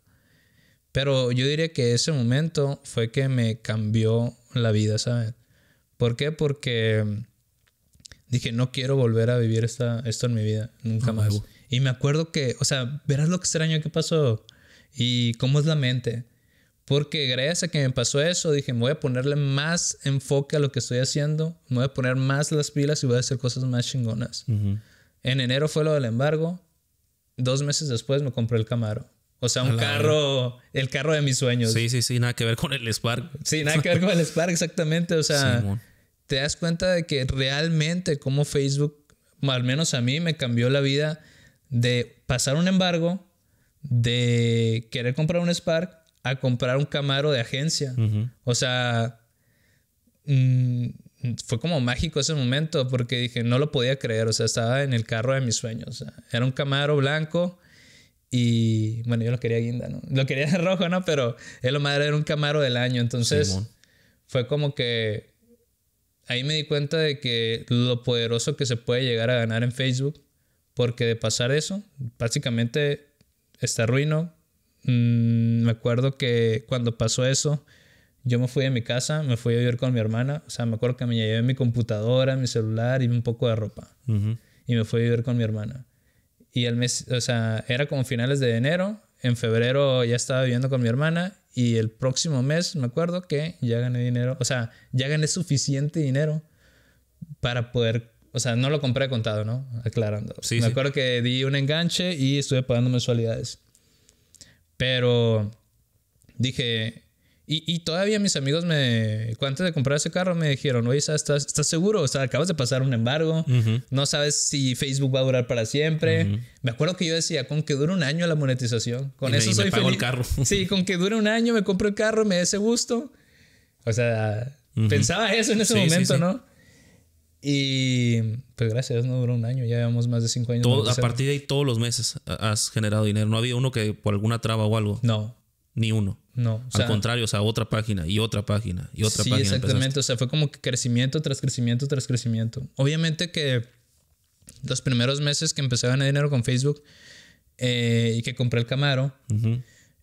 Pero yo diría que ese momento fue que me cambió la vida, ¿sabes? ¿Por qué? Porque mm, dije, no quiero volver a vivir esta, esto en mi vida, nunca más. Y me acuerdo que, o sea, verás lo extraño que pasó y cómo es la mente. Porque gracias a que me pasó eso, dije, voy a ponerle más enfoque a lo que estoy haciendo, voy a poner más las pilas y voy a hacer cosas más chingonas. En enero fue lo del embargo. Dos meses después me compré el Camaro. O sea, un carro, el carro de mis sueños. Sí, sí, sí, nada que ver con el Spark. Sí, nada que ver con el Spark, exactamente. O sea, te das cuenta de que realmente como Facebook, al menos a mí, me cambió la vida de pasar un embargo, de querer comprar un Spark, a comprar un Camaro de agencia. O sea, mm, fue como mágico ese momento porque dije, no lo podía creer. O sea, estaba en el carro de mis sueños. era un Camaro blanco y bueno, yo lo quería guinda, ¿no? Lo quería *laughs* de rojo, ¿no? Pero él lo madre era un camaro del año. Entonces fue como que ahí me di cuenta de que lo poderoso que se puede llegar a ganar en Facebook. Porque de pasar eso, básicamente está ruino. Mm, me acuerdo que cuando pasó eso, yo me fui de mi casa, me fui a vivir con mi hermana. O sea, me acuerdo que me llevé mi computadora, mi celular y un poco de ropa. Y me fui a vivir con mi hermana y el mes, o sea, era como finales de enero, en febrero ya estaba viviendo con mi hermana y el próximo mes me acuerdo que ya gané dinero, o sea, ya gané suficiente dinero para poder, o sea, no lo compré contado, ¿no? Aclarando. Sí, me acuerdo que di un enganche y estuve pagando mensualidades. Pero dije, y, todavía mis amigos me, antes de comprar ese carro, me dijeron, oye, ¿estás, estás seguro? O sea, acabas de pasar un embargo, no sabes si Facebook va a durar para siempre. Me acuerdo que yo decía, con que dure un año la monetización, con eso soy me el carro. *laughs* sí, con que dure un año me compro el carro, me dé ese gusto. O sea, pensaba eso en ese momento, ¿no? Y pues gracias, no duró un año, ya llevamos más de cinco años. a partir de ahí todos los meses has generado dinero, no había uno que por alguna traba o algo. No. Ni uno. No. Al contrario, o sea, otra página y otra página y otra página. Sí, exactamente. O sea, fue como que crecimiento tras crecimiento tras crecimiento. Obviamente que los primeros meses que empecé a ganar dinero con Facebook eh, y que compré el Camaro,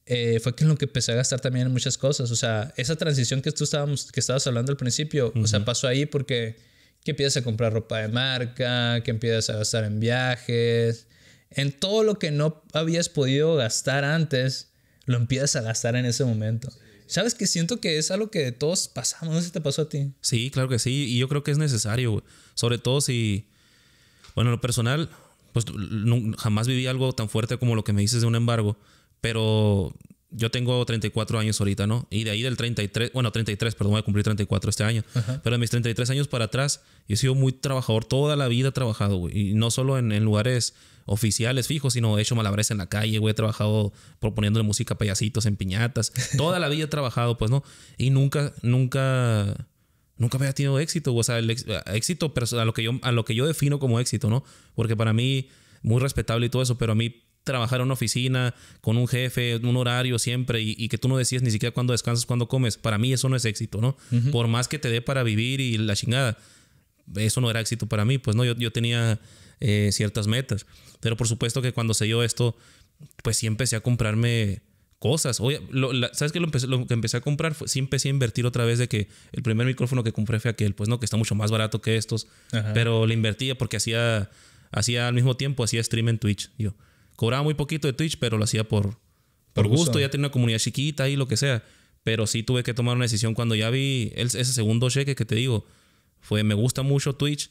eh, fue que en lo que empecé a gastar también en muchas cosas. O sea, esa transición que tú estábamos, que estabas hablando al principio, o sea, pasó ahí porque que empiezas a comprar ropa de marca, que empiezas a gastar en viajes, en todo lo que no habías podido gastar antes lo empiezas a gastar en ese momento. ¿Sabes que siento que es algo que todos pasamos? No sé si te pasó a ti. Sí, claro que sí. Y yo creo que es necesario, Sobre todo si, bueno, lo personal, pues jamás viví algo tan fuerte como lo que me dices de un embargo. Pero yo tengo 34 años ahorita, ¿no? Y de ahí del 33, bueno, 33, perdón, voy a cumplir 34 este año. Pero de mis 33 años para atrás, yo he sido muy trabajador, toda la vida he trabajado, güey. Y no solo en, en lugares oficiales fijos, sino he hecho malabares en la calle, güey, he trabajado proponiéndole música a payasitos en piñatas. Toda la vida he trabajado, pues, ¿no? Y nunca, nunca, nunca había tenido éxito, O sea, el éxito a lo, que yo, a lo que yo defino como éxito, ¿no? Porque para mí, muy respetable y todo eso, pero a mí trabajar en una oficina con un jefe, un horario siempre y, que tú no decías ni siquiera cuándo descansas, cuándo comes, para mí eso no es éxito, ¿no? Por más que te dé para vivir y la chingada, eso no era éxito para mí, pues no, yo, yo tenía eh, ciertas metas. Pero por supuesto que cuando se dio esto, pues sí empecé a comprarme cosas. Oye, ¿sabes qué? Lo, que empecé a comprar, fue, sí empecé a invertir otra vez de que el primer micrófono que compré fue aquel, pues no, que está mucho más barato que estos, pero lo invertía porque hacía, hacía al mismo tiempo, hacía stream en Twitch. Yo cobraba muy poquito de Twitch, pero lo hacía por, por, gusto. ya tenía una comunidad chiquita y lo que sea. Pero sí tuve que tomar una decisión cuando ya vi ese segundo cheque que te digo, fue me gusta mucho Twitch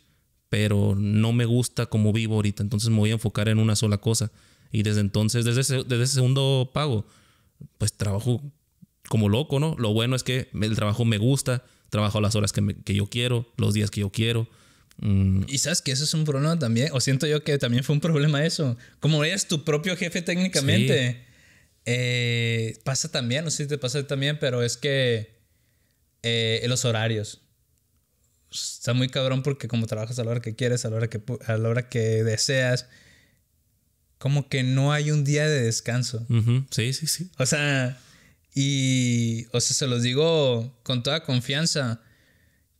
pero no me gusta como vivo ahorita, entonces me voy a enfocar en una sola cosa. Y desde entonces, desde ese, segundo pago, pues trabajo como loco, ¿no? Lo bueno es que el trabajo me gusta, trabajo las horas que, yo quiero, los días que yo quiero. Mm. Y sabes que eso es un problema también, o siento yo que también fue un problema eso. Como eres tu propio jefe técnicamente, eh, pasa también, no sé si te pasa también, pero es que eh, los horarios está muy cabrón porque como trabajas a la hora que quieres, a la hora que, a la hora que deseas, como que no hay un día de descanso. Sí, sí, sí. O sea, y, sea, se los digo con toda confianza,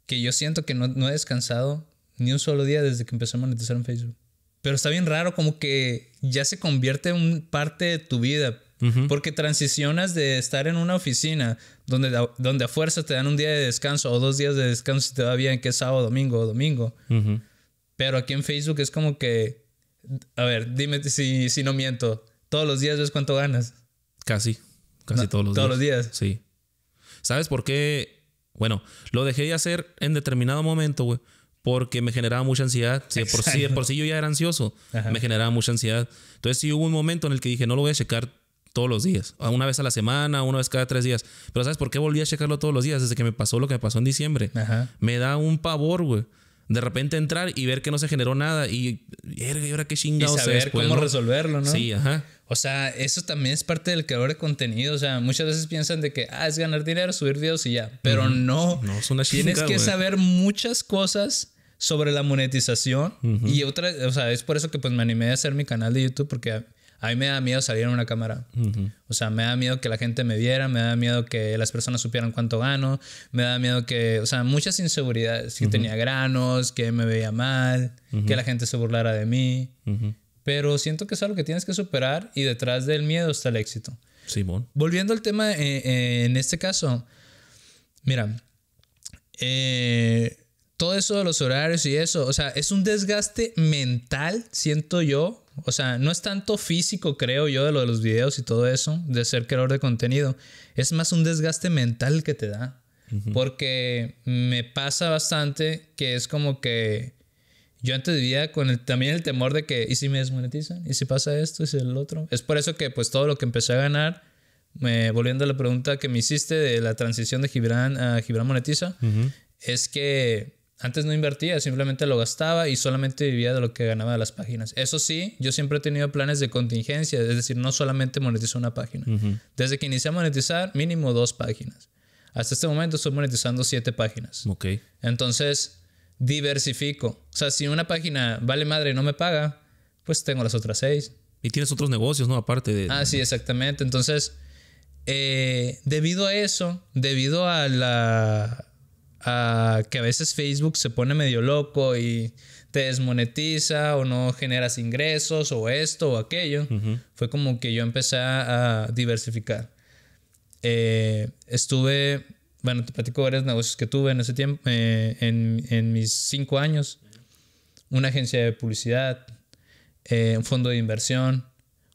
que yo siento que no, no he descansado ni un solo día desde que empecé a monetizar en Facebook. Pero está bien raro, como que ya se convierte en parte de tu vida, porque transicionas de estar en una oficina donde, donde a fuerza te dan un día de descanso o dos días de descanso si te va bien, que es sábado, domingo o domingo. Pero aquí en Facebook es como que, a ver, dime si, si no miento, todos los días ves cuánto ganas. Casi, casi todos los todos días. Todos los días. Sí. ¿Sabes por qué? Bueno, lo dejé de hacer en determinado momento, güey porque me generaba mucha ansiedad. Si por, sí, por yo ya era ansioso, me generaba mucha ansiedad. Entonces sí hubo un momento en el que dije, no lo voy a checar todos los días, una vez a la semana, una vez cada tres días. Pero ¿sabes por qué volví a checarlo todos los días? Desde que me pasó lo que me pasó en diciembre. Me da un pavor, güey. De repente entrar y ver que no se generó nada y, y ahora qué chingados. Y saber pues, cómo resolverlo, ¿no? Sí, ajá. O sea, eso también es parte del creador de contenido. O sea, muchas veces piensan de que, ah, es ganar dinero, subir videos y ya. Pero no. No, es una chingada. Tienes que saber muchas cosas sobre la monetización. Y otra, o sea, es por eso que pues me animé a hacer mi canal de YouTube porque a mí me da miedo salir en una cámara. O sea, me da miedo que la gente me viera, me da miedo que las personas supieran cuánto gano, me da miedo que, o sea, muchas inseguridades, que tenía granos, que me veía mal, que la gente se burlara de mí. Pero siento que es algo que tienes que superar y detrás del miedo está el éxito. Simón. Volviendo al tema, eh, eh, en este caso, mira, eh, todo eso de los horarios y eso, o sea, es un desgaste mental, siento yo. O sea, no es tanto físico, creo yo, de lo de los videos y todo eso, de ser creador de contenido. Es más un desgaste mental que te da. Porque me pasa bastante que es como que yo antes vivía con el, también el temor de que, ¿y si me desmonetizan? ¿Y si pasa esto? ¿Y si el otro? Es por eso que pues todo lo que empecé a ganar, me, volviendo a la pregunta que me hiciste de la transición de Gibran a Gibran Monetiza, es que antes no invertía, simplemente lo gastaba y solamente vivía de lo que ganaba de las páginas. Eso sí, yo siempre he tenido planes de contingencia, es decir, no solamente monetizo una página. Desde que inicié a monetizar, mínimo dos páginas. Hasta este momento estoy monetizando siete páginas. Ok. Entonces, diversifico. O sea, si una página vale madre y no me paga, pues tengo las otras seis. Y tienes otros negocios, ¿no? Aparte de... Ah, sí, exactamente. Entonces, eh, debido a eso, debido a la Ah, que a veces Facebook se pone medio loco y te desmonetiza o no generas ingresos o esto o aquello, fue como que yo empecé a diversificar. Eh, estuve, bueno, te platico varios negocios que tuve en ese tiempo, eh, en, mis cinco años. Una agencia de publicidad, eh, un fondo de inversión,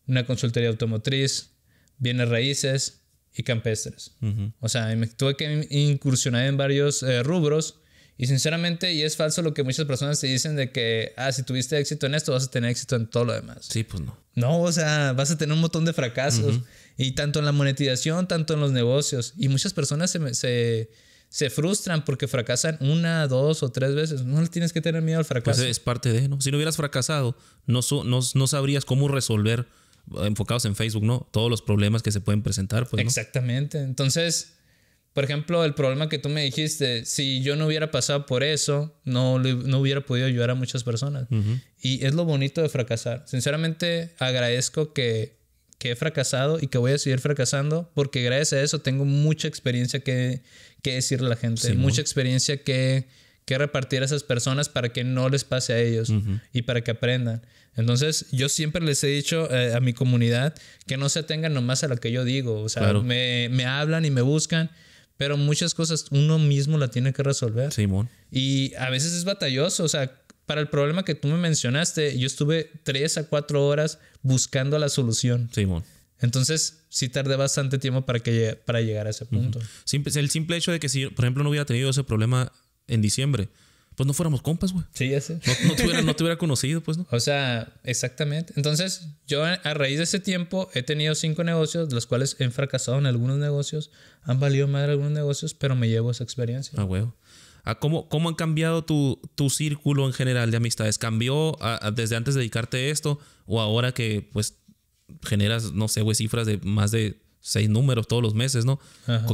una consultoría automotriz, bienes raíces, y campestres. O sea, me tuve que incursionar en varios eh, rubros. Y sinceramente, y es falso lo que muchas personas te dicen de que, ah, si tuviste éxito en esto, vas a tener éxito en todo lo demás. Sí, pues no. No, o sea, vas a tener un montón de fracasos. Y tanto en la monetización, tanto en los negocios. Y muchas personas se, se, se, frustran porque fracasan una, dos o tres veces. No tienes que tener miedo al pues fracaso. es parte de, ¿no? Si no hubieras fracasado, no, no sabrías cómo resolver enfocados en Facebook, ¿no? Todos los problemas que se pueden presentar. Pues, Exactamente. Entonces, por ejemplo, el problema que tú me dijiste, si yo no hubiera pasado por eso, no, no hubiera podido ayudar a muchas personas. Y es lo bonito de fracasar. Sinceramente, agradezco que, que, he fracasado y que voy a seguir fracasando, porque gracias a eso tengo mucha experiencia que, que decirle a la gente, mucha experiencia que que repartir a esas personas para que no les pase a ellos y para que aprendan. Entonces, yo siempre les he dicho eh, a mi comunidad que no se atengan nomás a lo que yo digo. O sea, me, me hablan y me buscan pero muchas cosas uno mismo la tiene que resolver. Simón. Y a veces es batalloso, o sea, para el problema que tú me mencionaste, yo estuve tres a cuatro horas buscando la solución. Simón. Entonces, sí tardé bastante tiempo para, que, para llegar a ese punto. el simple hecho de que si, por ejemplo, no hubiera tenido ese problema en diciembre, pues no fuéramos compas, güey. Sí, ya sé. No, te hubiera, *laughs* conocido, pues, ¿no? O sea, exactamente. Entonces, yo a raíz de ese tiempo he tenido cinco negocios, los cuales he fracasado en algunos negocios, han valido madre algunos negocios, pero me llevo esa experiencia. Ah, huevo. Ah, cómo, ¿Cómo han cambiado tu, tu círculo en general de amistades? ¿Cambió desde antes de dedicarte a esto o ahora que, pues, generas, no sé, güey, cifras de más de seis números todos los meses, ¿no?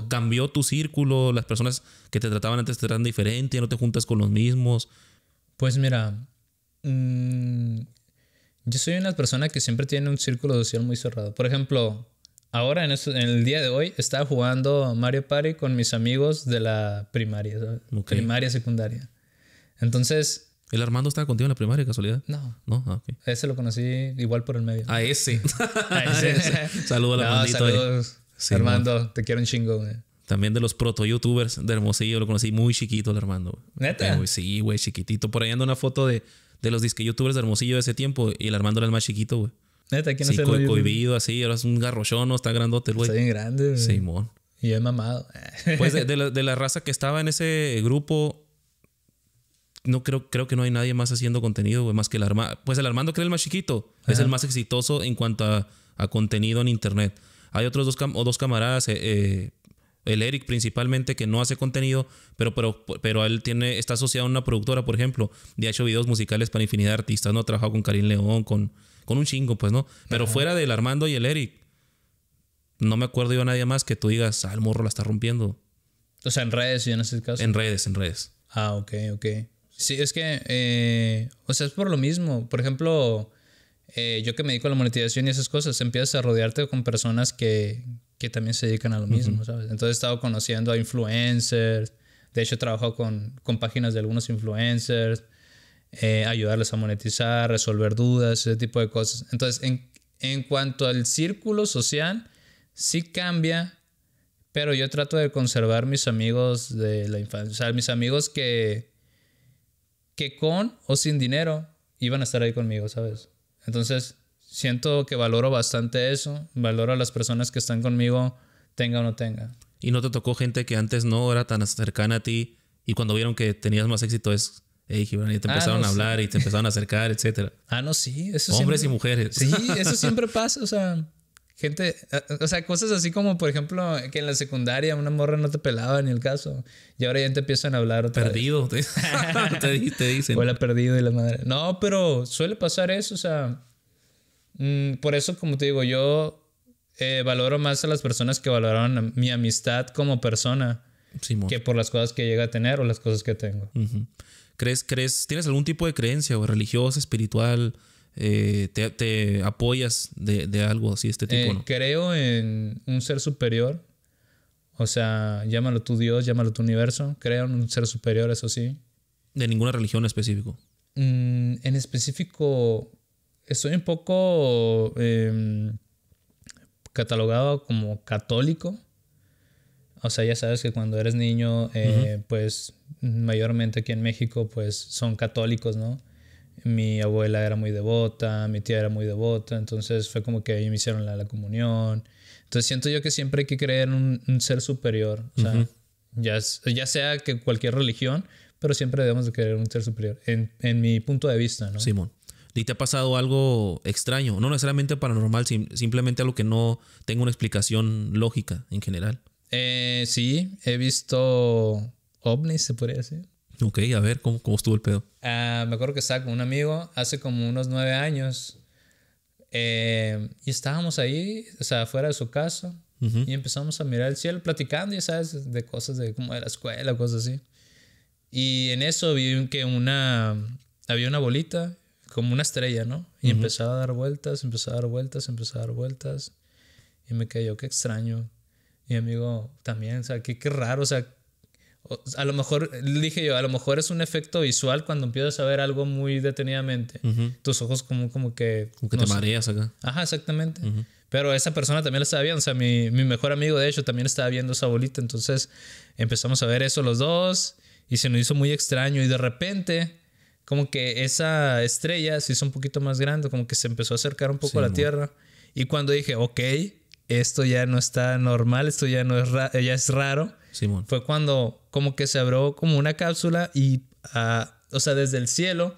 Cambió tu círculo, las personas que te trataban antes te tratan diferente, no te juntas con los mismos. Pues mira, mm, yo soy una persona que siempre tiene un círculo social muy cerrado. Por ejemplo, ahora en, el día de hoy estaba jugando Mario Party con mis amigos de la primaria, primaria, secundaria. Entonces, ¿El Armando estaba contigo en la primaria, casualidad? No. No, ah, Ese lo conocí igual por el medio. A ese. *laughs* a ese. *laughs* Saludo al Armandito. saludos, Armando, te quiero un chingo, güey. También de los proto-youtubers de Hermosillo, lo conocí muy chiquito el Armando. ¿Neta? Eh, sí, güey, chiquitito. Por ahí anda una foto de, de los disque-youtubers de Hermosillo de ese tiempo y el Armando era el más chiquito, güey. ¿Neta? ¿Quién sí, el co cohibido así, ahora es un garrochón, está grandote, güey. Está bien grande, güey. Simón. Y es mamado. pues de, *laughs* la, de la raza que estaba en ese grupo, no creo, creo que no hay nadie más haciendo contenido, más que el Armando. Pues el Armando, que es el más chiquito, es el más exitoso en cuanto a, contenido en internet. Hay otros dos, dos camaradas, eh, eh, el Eric principalmente, que no hace contenido, pero, pero, pero él tiene, está asociado a una productora, por ejemplo, y ha hecho videos musicales para infinidad de artistas, ¿no? Ha trabajado con Karim León, con, con un chingo, pues, ¿no? Pero fuera del Armando y el Eric, no me acuerdo yo a nadie más que tú digas, ah, el morro la está rompiendo. O sea, en redes, yo en ese caso. En redes, en redes. Ah, ok, ok. Sí, es que, eh, o sea, es por lo mismo. Por ejemplo, eh, yo que me dedico a la monetización y esas cosas, empiezas a rodearte con personas que, también se dedican a lo mismo, ¿sabes? Entonces he estado conociendo a influencers, de hecho he trabajado con, con páginas de algunos influencers, eh, ayudarles a monetizar, resolver dudas, ese tipo de cosas. Entonces, en, en cuanto al círculo social, sí cambia, pero yo trato de conservar mis amigos de la infancia, o sea, mis amigos que que con o sin dinero iban a estar ahí conmigo, ¿sabes? Entonces, siento que valoro bastante eso, valoro a las personas que están conmigo, tenga o no tenga. ¿Y no te tocó gente que antes no era tan cercana a ti y cuando vieron que tenías más éxito es, hey, y te ah, empezaron a hablar y te empezaron a acercar, etcétera? Ah, no, sí, eso Hombres y mujeres. Sí, eso siempre pasa, o sea, gente, eh, eh, o sea, cosas así como, por ejemplo, que en la secundaria una morra no te pelaba ni el caso. Y ahora ya te empiezan a hablar Perdido, vez. te, *laughs* te, dicen. Huela perdido y la madre. No, pero suele pasar eso, o sea. Mm, por eso, como te digo, yo eh, valoro más a las personas que valoraron mi amistad como persona que por las cosas que llega a tener o las cosas que tengo. ¿Crees, crees, tienes algún tipo de creencia o religiosa, espiritual? Eh, te, apoyas de, algo así, este tipo. Eh, creo en un ser superior. O sea, llámalo tu Dios, llámalo tu universo. Creo en un ser superior, eso sí. ¿De ninguna religión en específico? Mm, en específico, estoy un poco em, catalogado como católico. O sea, ya sabes que cuando eres niño, eh, pues mayormente aquí en México, pues son católicos, ¿no? mi abuela era muy devota, mi tía era muy devota, entonces fue como que ahí me hicieron la, comunión. Entonces siento yo que siempre hay que creer en un, ser superior, o sea, ya, sea que cualquier religión, pero siempre debemos de creer en un ser superior, en, mi punto de vista, ¿no? Simón. ¿Y te ha pasado algo extraño? No necesariamente paranormal, simplemente simplemente algo que no tengo una explicación lógica en general. Eh, sí, he visto ovnis, se podría decir. Ok, a ver, ¿cómo, cómo estuvo el pedo? Ah, me acuerdo que estaba con un amigo hace como unos nueve años. Eh, y estábamos ahí, o sea, afuera de su casa. Y empezamos a mirar el cielo, platicando, ya sabes, de cosas de como de la escuela, cosas así. Y en eso vi que una... Había una bolita, como una estrella, ¿no? Y empezaba a dar vueltas, empezaba a dar vueltas, empezaba a dar vueltas. Y me cayó, qué extraño. Y amigo, también, o sea, qué, qué raro, o sea, a lo mejor, dije yo, a lo mejor es un efecto visual cuando empiezas a ver algo muy detenidamente. Tus ojos como, como que... Como que te mareas acá. Ajá, exactamente. Pero esa persona también la estaba viendo. O sea, mi, mejor amigo, de hecho, también estaba viendo esa bolita. Entonces empezamos a ver eso los dos y se nos hizo muy extraño. Y de repente, como que esa estrella se hizo un poquito más grande, como que se empezó a acercar un poco a la Tierra. Y cuando dije, ok, esto ya no está normal, esto ya, no es, ya es raro Simón. Fue cuando como que se abrió como una cápsula y, ah, o sea, desde el cielo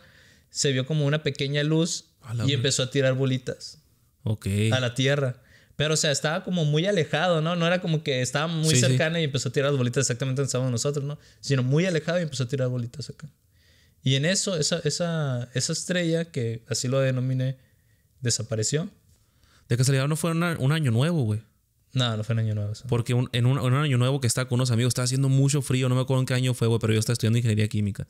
se vio como una pequeña luz y empezó a tirar bolitas. A la tierra. Pero, o sea, estaba como muy alejado, ¿no? No era como que estaba muy cercana y empezó a tirar las bolitas exactamente donde estábamos nosotros, ¿no? Sino muy alejado y empezó a tirar bolitas acá. Y en eso, esa, esa, estrella, que así lo denominé, desapareció. De que casualidad no fue un año nuevo, güey. No, no fue en Año Nuevo. Porque en, un, en, un, Año Nuevo que estaba con unos amigos, estaba haciendo mucho frío, no me acuerdo en qué año fue, pero yo estaba estudiando ingeniería química.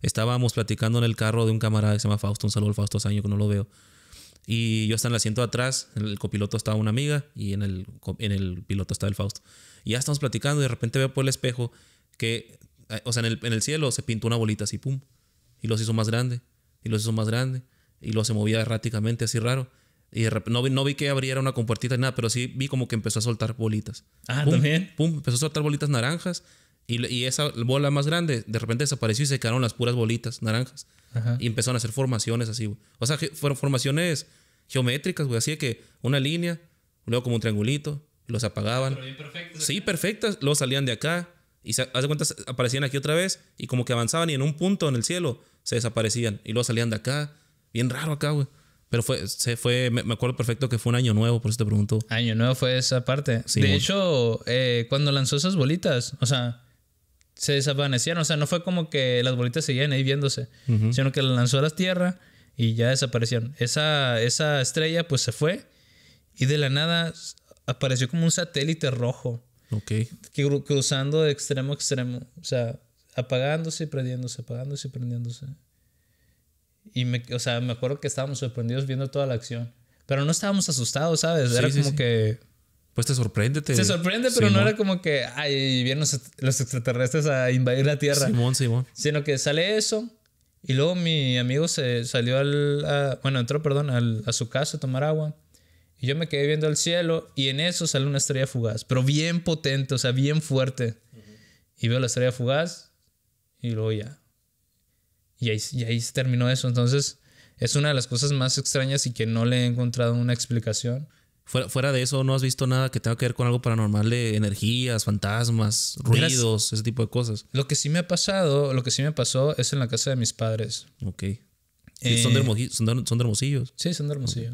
Estábamos platicando en el carro de un camarada que se llama Fausto, un saludo al Fausto hace año que no lo veo. Y yo estaba en el asiento de atrás, en el copiloto estaba una amiga y en el, en el piloto estaba el Fausto. Y ya estamos platicando y de repente veo por el espejo que, eh, o sea, en el, en el cielo se pintó una bolita así, pum. Y los hizo más grande, y los hizo más grande, y los se movía erráticamente, así raro. Y no, vi, no vi que abriera una compartita ni nada, pero sí vi como que empezó a soltar bolitas. Ah, también. Pum, empezó a soltar bolitas naranjas. Y, esa bola más grande de repente desapareció y se quedaron las puras bolitas naranjas. Y empezaron a hacer formaciones así, O sea, fueron formaciones geométricas, güey. Así que una línea, luego como un triangulito, los apagaban. sí, perfectas. Luego salían de acá y se, haz cuenta, aparecían aquí otra vez y como que avanzaban y en un punto en el cielo se desaparecían. Y luego salían de acá. Bien raro acá, güey. Pero fue, se fue, me, acuerdo perfecto que fue un año nuevo, por eso te pregunto. Año nuevo fue esa parte. de hecho, eh, cuando lanzó esas bolitas, o sea, se desaparecieron. O sea, no fue como que las bolitas seguían ahí viéndose, sino que las lanzó a la tierra y ya desaparecieron. Esa, esa estrella pues se fue y de la nada apareció como un satélite rojo. Ok. cruzando de extremo a extremo. O sea, apagándose y prendiéndose, apagándose y prendiéndose. Y me, o sea, me acuerdo que estábamos sorprendidos viendo toda la acción. Pero no estábamos asustados, ¿sabes? Era como que. Pues te sorprende. Te... Se sorprende, pero no, era como que. Ay, vienen los, extraterrestres a invadir la Tierra. Simón, Simón. Sino que sale eso. Y luego mi amigo se salió al. A, bueno, entró, perdón, al, a su casa a tomar agua. Y yo me quedé viendo al cielo. Y en eso sale una estrella fugaz. Pero bien potente, o sea, bien fuerte. Y veo la estrella fugaz. Y luego ya. Y ahí, y ahí terminó eso. Entonces, es una de las cosas más extrañas y que no le he encontrado una explicación. Fuera, de eso, ¿no has visto nada que tenga que ver con algo paranormal de energías, fantasmas, ruidos, ese tipo de cosas? Lo que sí me ha pasado, lo que sí me pasó es en la casa de mis padres. Ok. Eh, son, de son, son, Hermosillos. Sí, son de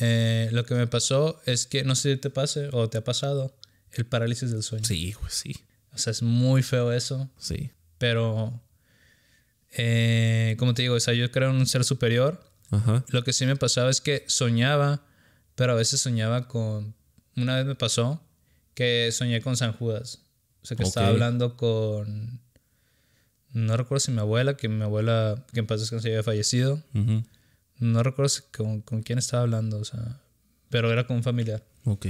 eh, lo que me pasó es que, no sé si te pase o te ha pasado, el parálisis del sueño. Sí, pues sí. O sea, es muy feo eso. Sí. Pero eh, como te digo, o sea, yo creo en un ser superior. Lo que sí me pasaba es que soñaba, pero a veces soñaba con... Una vez me pasó que soñé con San Judas. O sea, que estaba hablando con... No recuerdo si mi abuela, que mi abuela, que en paz descanse, había fallecido. No recuerdo con, con quién estaba hablando, o sea... Pero era con un familiar. Ok.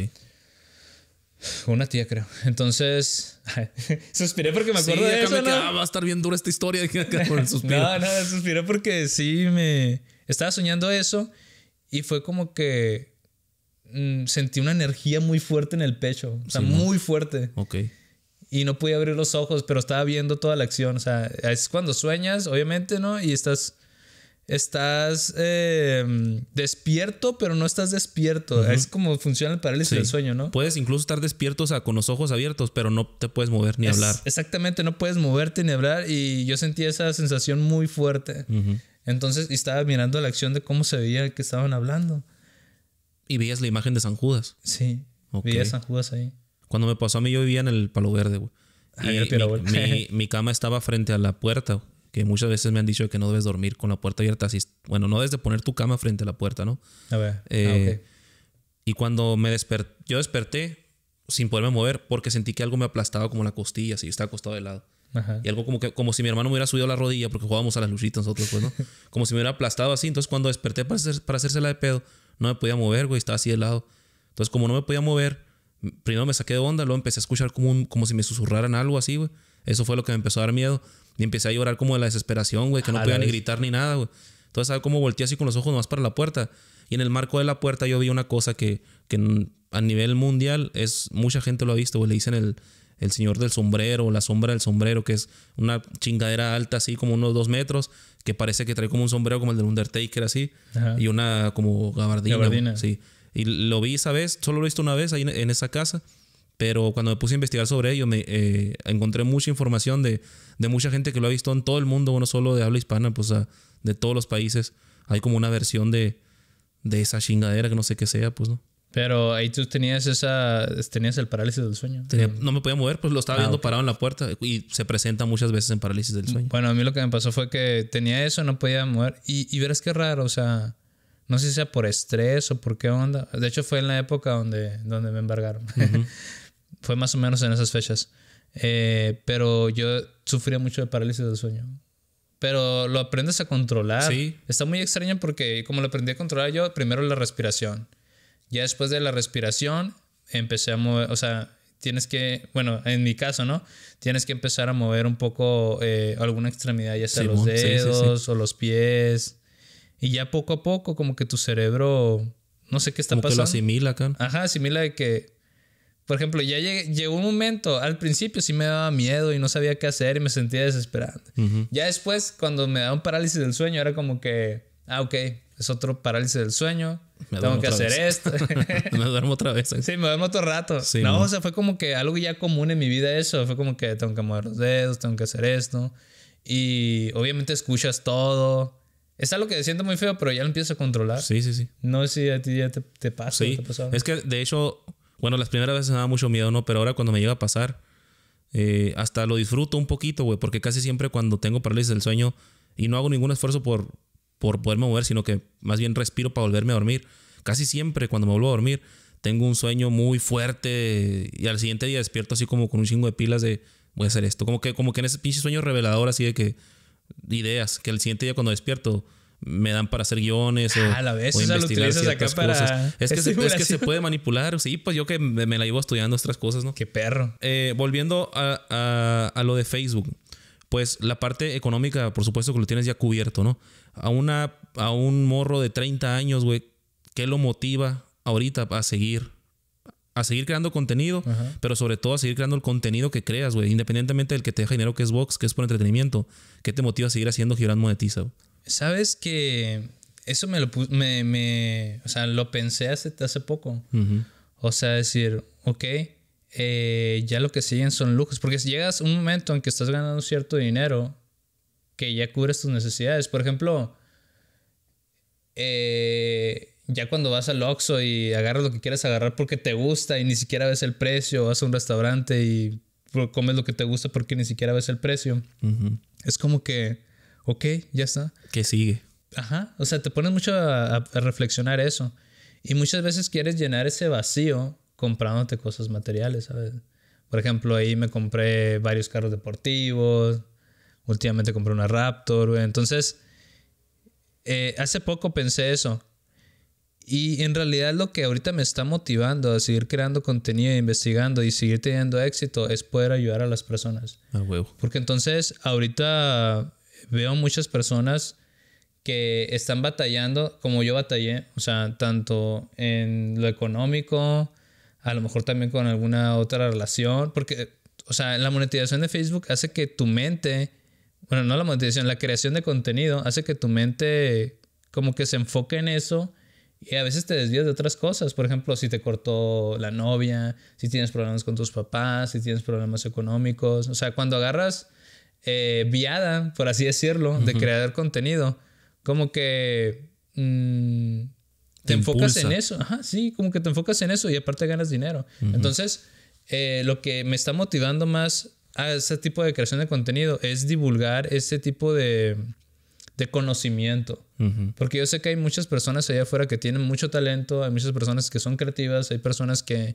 *sighs* Una tía, creo. Entonces, *laughs* suspiré porque me acuerdo de eso. Me va a estar bien dura esta historia. con el *laughs* suspiro. no, no, suspiré porque sí me. Estaba soñando eso y fue como que mm, sentí una energía muy fuerte en el pecho. O sea, muy fuerte. Ok. Y no pude abrir los ojos, pero estaba viendo toda la acción. O sea, es cuando sueñas, obviamente, ¿no? Y estás estás em, despierto, pero no estás despierto. Es como funciona el parálisis del sueño, ¿no? Puedes incluso estar despierto, o sea, con los ojos abiertos, pero no te puedes mover ni hablar. Exactamente, no puedes moverte ni hablar. Y yo sentí esa sensación muy fuerte. Entonces, estaba mirando la acción de cómo se veía que estaban hablando. Y veías la imagen de San Judas. Sí. Veía San Judas ahí. Cuando me pasó a mí, yo vivía en el Palo Verde, güey. Ah, mi, mi, mi, cama estaba frente a la puerta, güey que muchas veces me han dicho que no debes dormir con la puerta abierta. Así, bueno, no debes de poner tu cama frente a la puerta, ¿no? A ver. Ah, eh, y cuando me desperté, yo desperté sin poderme mover porque sentí que algo me aplastaba como la costilla, así, yo estaba acostado de lado. Y algo como que como si mi hermano me hubiera subido la rodilla porque jugábamos a las luchitas nosotros, pues, ¿no? *laughs* Como si me hubiera aplastado así. Entonces, cuando desperté para, hacer, para hacérsela de pedo, no me podía mover, güey, estaba así de lado. Entonces, como no me podía mover, primero me saqué de onda, luego empecé a escuchar como, como si me susurraran algo así, güey. Eso fue lo que me empezó a dar miedo. Y empecé a llorar como de la desesperación, güey, que no podía ni gritar ni nada, güey. Entonces, ¿sabes cómo volteé así con los ojos nomás para la puerta? Y en el marco de la puerta yo vi una cosa que, que a nivel mundial es mucha gente lo ha visto, güey. Le dicen el, el señor del sombrero, la sombra del sombrero, que es una chingadera alta, así como unos dos metros, que parece que trae como un sombrero como el del Undertaker, así, y una como gabardina. Sí. Y lo vi esa vez, solo lo he visto una vez ahí en esa casa. Pero cuando me puse a investigar sobre ello, me eh, encontré mucha información de, de, mucha gente que lo ha visto en todo el mundo, no solo de habla hispana, pues de todos los países. Hay como una versión de, de esa chingadera que no sé qué sea, pues, ¿no? Pero ahí tú tenías esa tenías el parálisis del sueño. no me podía mover, pues lo estaba ah, viendo parado en la puerta y se presenta muchas veces en parálisis del sueño. Bueno, a mí lo que me pasó fue que tenía eso, no podía mover y, y verás qué raro, o sea, no sé si sea por estrés o por qué onda. De hecho fue en la época donde donde me embargaron. *laughs* Fue más o menos en esas fechas. Eh, pero yo sufría mucho de parálisis del sueño. Pero lo aprendes a controlar. Sí. Está muy extraño porque como lo aprendí a controlar yo, primero la respiración. Ya después de la respiración empecé a mover, o sea, tienes que, bueno, en mi caso, ¿no? Tienes que empezar a mover un poco eh, alguna extremidad, ya sea los dedos o los pies. Y ya poco a poco, como que tu cerebro, no sé qué está pasando. Que lo asimila, acá. Ajá, asimila de que por ejemplo, ya llegó un momento, al principio sí me daba miedo y no sabía qué hacer y me sentía desesperado. Ya después, cuando me daba un parálisis del sueño, era como que, ah, ok, es otro parálisis del sueño, tengo que hacer esto. *laughs* me duermo otra vez. Sí, me duermo otro rato. no, o sea, fue como que algo ya común en mi vida eso, fue como que tengo que mover los dedos, tengo que hacer esto. Y obviamente escuchas todo. Es algo que siento muy feo, pero ya lo empiezo a controlar. Sí, sí, sí. No sé si a ti ya te, te pasa. Sí, te es que de hecho bueno, las primeras veces me daba mucho miedo, ¿no? Pero ahora cuando me llega a pasar, eh, hasta lo disfruto un poquito, güey, porque casi siempre cuando tengo parálisis del sueño y no hago ningún esfuerzo por, por poderme mover, sino que más bien respiro para volverme a dormir, casi siempre cuando me vuelvo a dormir, tengo un sueño muy fuerte y al siguiente día despierto así como con un chingo de pilas de voy a hacer esto. Como que, como que en ese pinche sueño revelador así de que ideas, que al siguiente día cuando despierto me dan para hacer guiones ah, A o, la vez, investigar lo ciertas cosas. es, que se, puede manipular. Sí, pues yo que me, la llevo estudiando otras cosas, ¿no? Qué perro. Eh, volviendo a, lo de Facebook, pues la parte económica, por supuesto que lo tienes ya cubierto, ¿no? A, una, a un morro de 30 años, güey, ¿qué lo motiva ahorita a seguir? A seguir creando contenido, pero sobre todo a seguir creando el contenido que creas, güey. Independientemente del que te deja dinero, que es box, que es por entretenimiento. ¿Qué te motiva a seguir haciendo girando Monetiza? Sabes que eso me lo me, o sea, lo pensé hace, hace poco. O sea, decir, ok, eh, ya lo que siguen son lujos. Porque si llegas a un momento en que estás ganando cierto dinero que ya cubres tus necesidades. Por ejemplo, eh, ya cuando vas al Oxxo y agarras lo que quieras agarrar porque te gusta y ni siquiera ves el precio, vas a un restaurante y comes lo que te gusta porque ni siquiera ves el precio. Es como que ok, ya está. ¿Qué sigue? Ajá, o sea, te pones mucho a, reflexionar eso. Y muchas veces quieres llenar ese vacío comprándote cosas materiales, ¿sabes? Por ejemplo, ahí me compré varios carros deportivos, últimamente compré una Raptor, Entonces, eh, hace poco pensé eso. Y en realidad lo que ahorita me está motivando a seguir creando contenido, investigando y seguir teniendo éxito es poder ayudar a las personas. Ah, huevo. Porque entonces ahorita veo muchas personas que están batallando como yo batallé, o sea, tanto en lo económico, a lo mejor también con alguna otra relación, porque, o sea, la monetización de Facebook hace que tu mente, bueno, no la monetización, la creación de contenido hace que tu mente como que se enfoque en eso y a veces te desvías de otras cosas, por ejemplo, si te cortó la novia, si tienes problemas con tus papás, si tienes problemas económicos, o sea, cuando agarras eh, viada, por así decirlo, de crear contenido, como que mm, te, enfocas en eso. sí, como que te enfocas en eso y aparte ganas dinero. Entonces, eh, lo que me está motivando más a ese tipo de creación de contenido es divulgar ese tipo de, conocimiento. Porque yo sé que hay muchas personas allá afuera que tienen mucho talento, hay muchas personas que son creativas, hay personas que,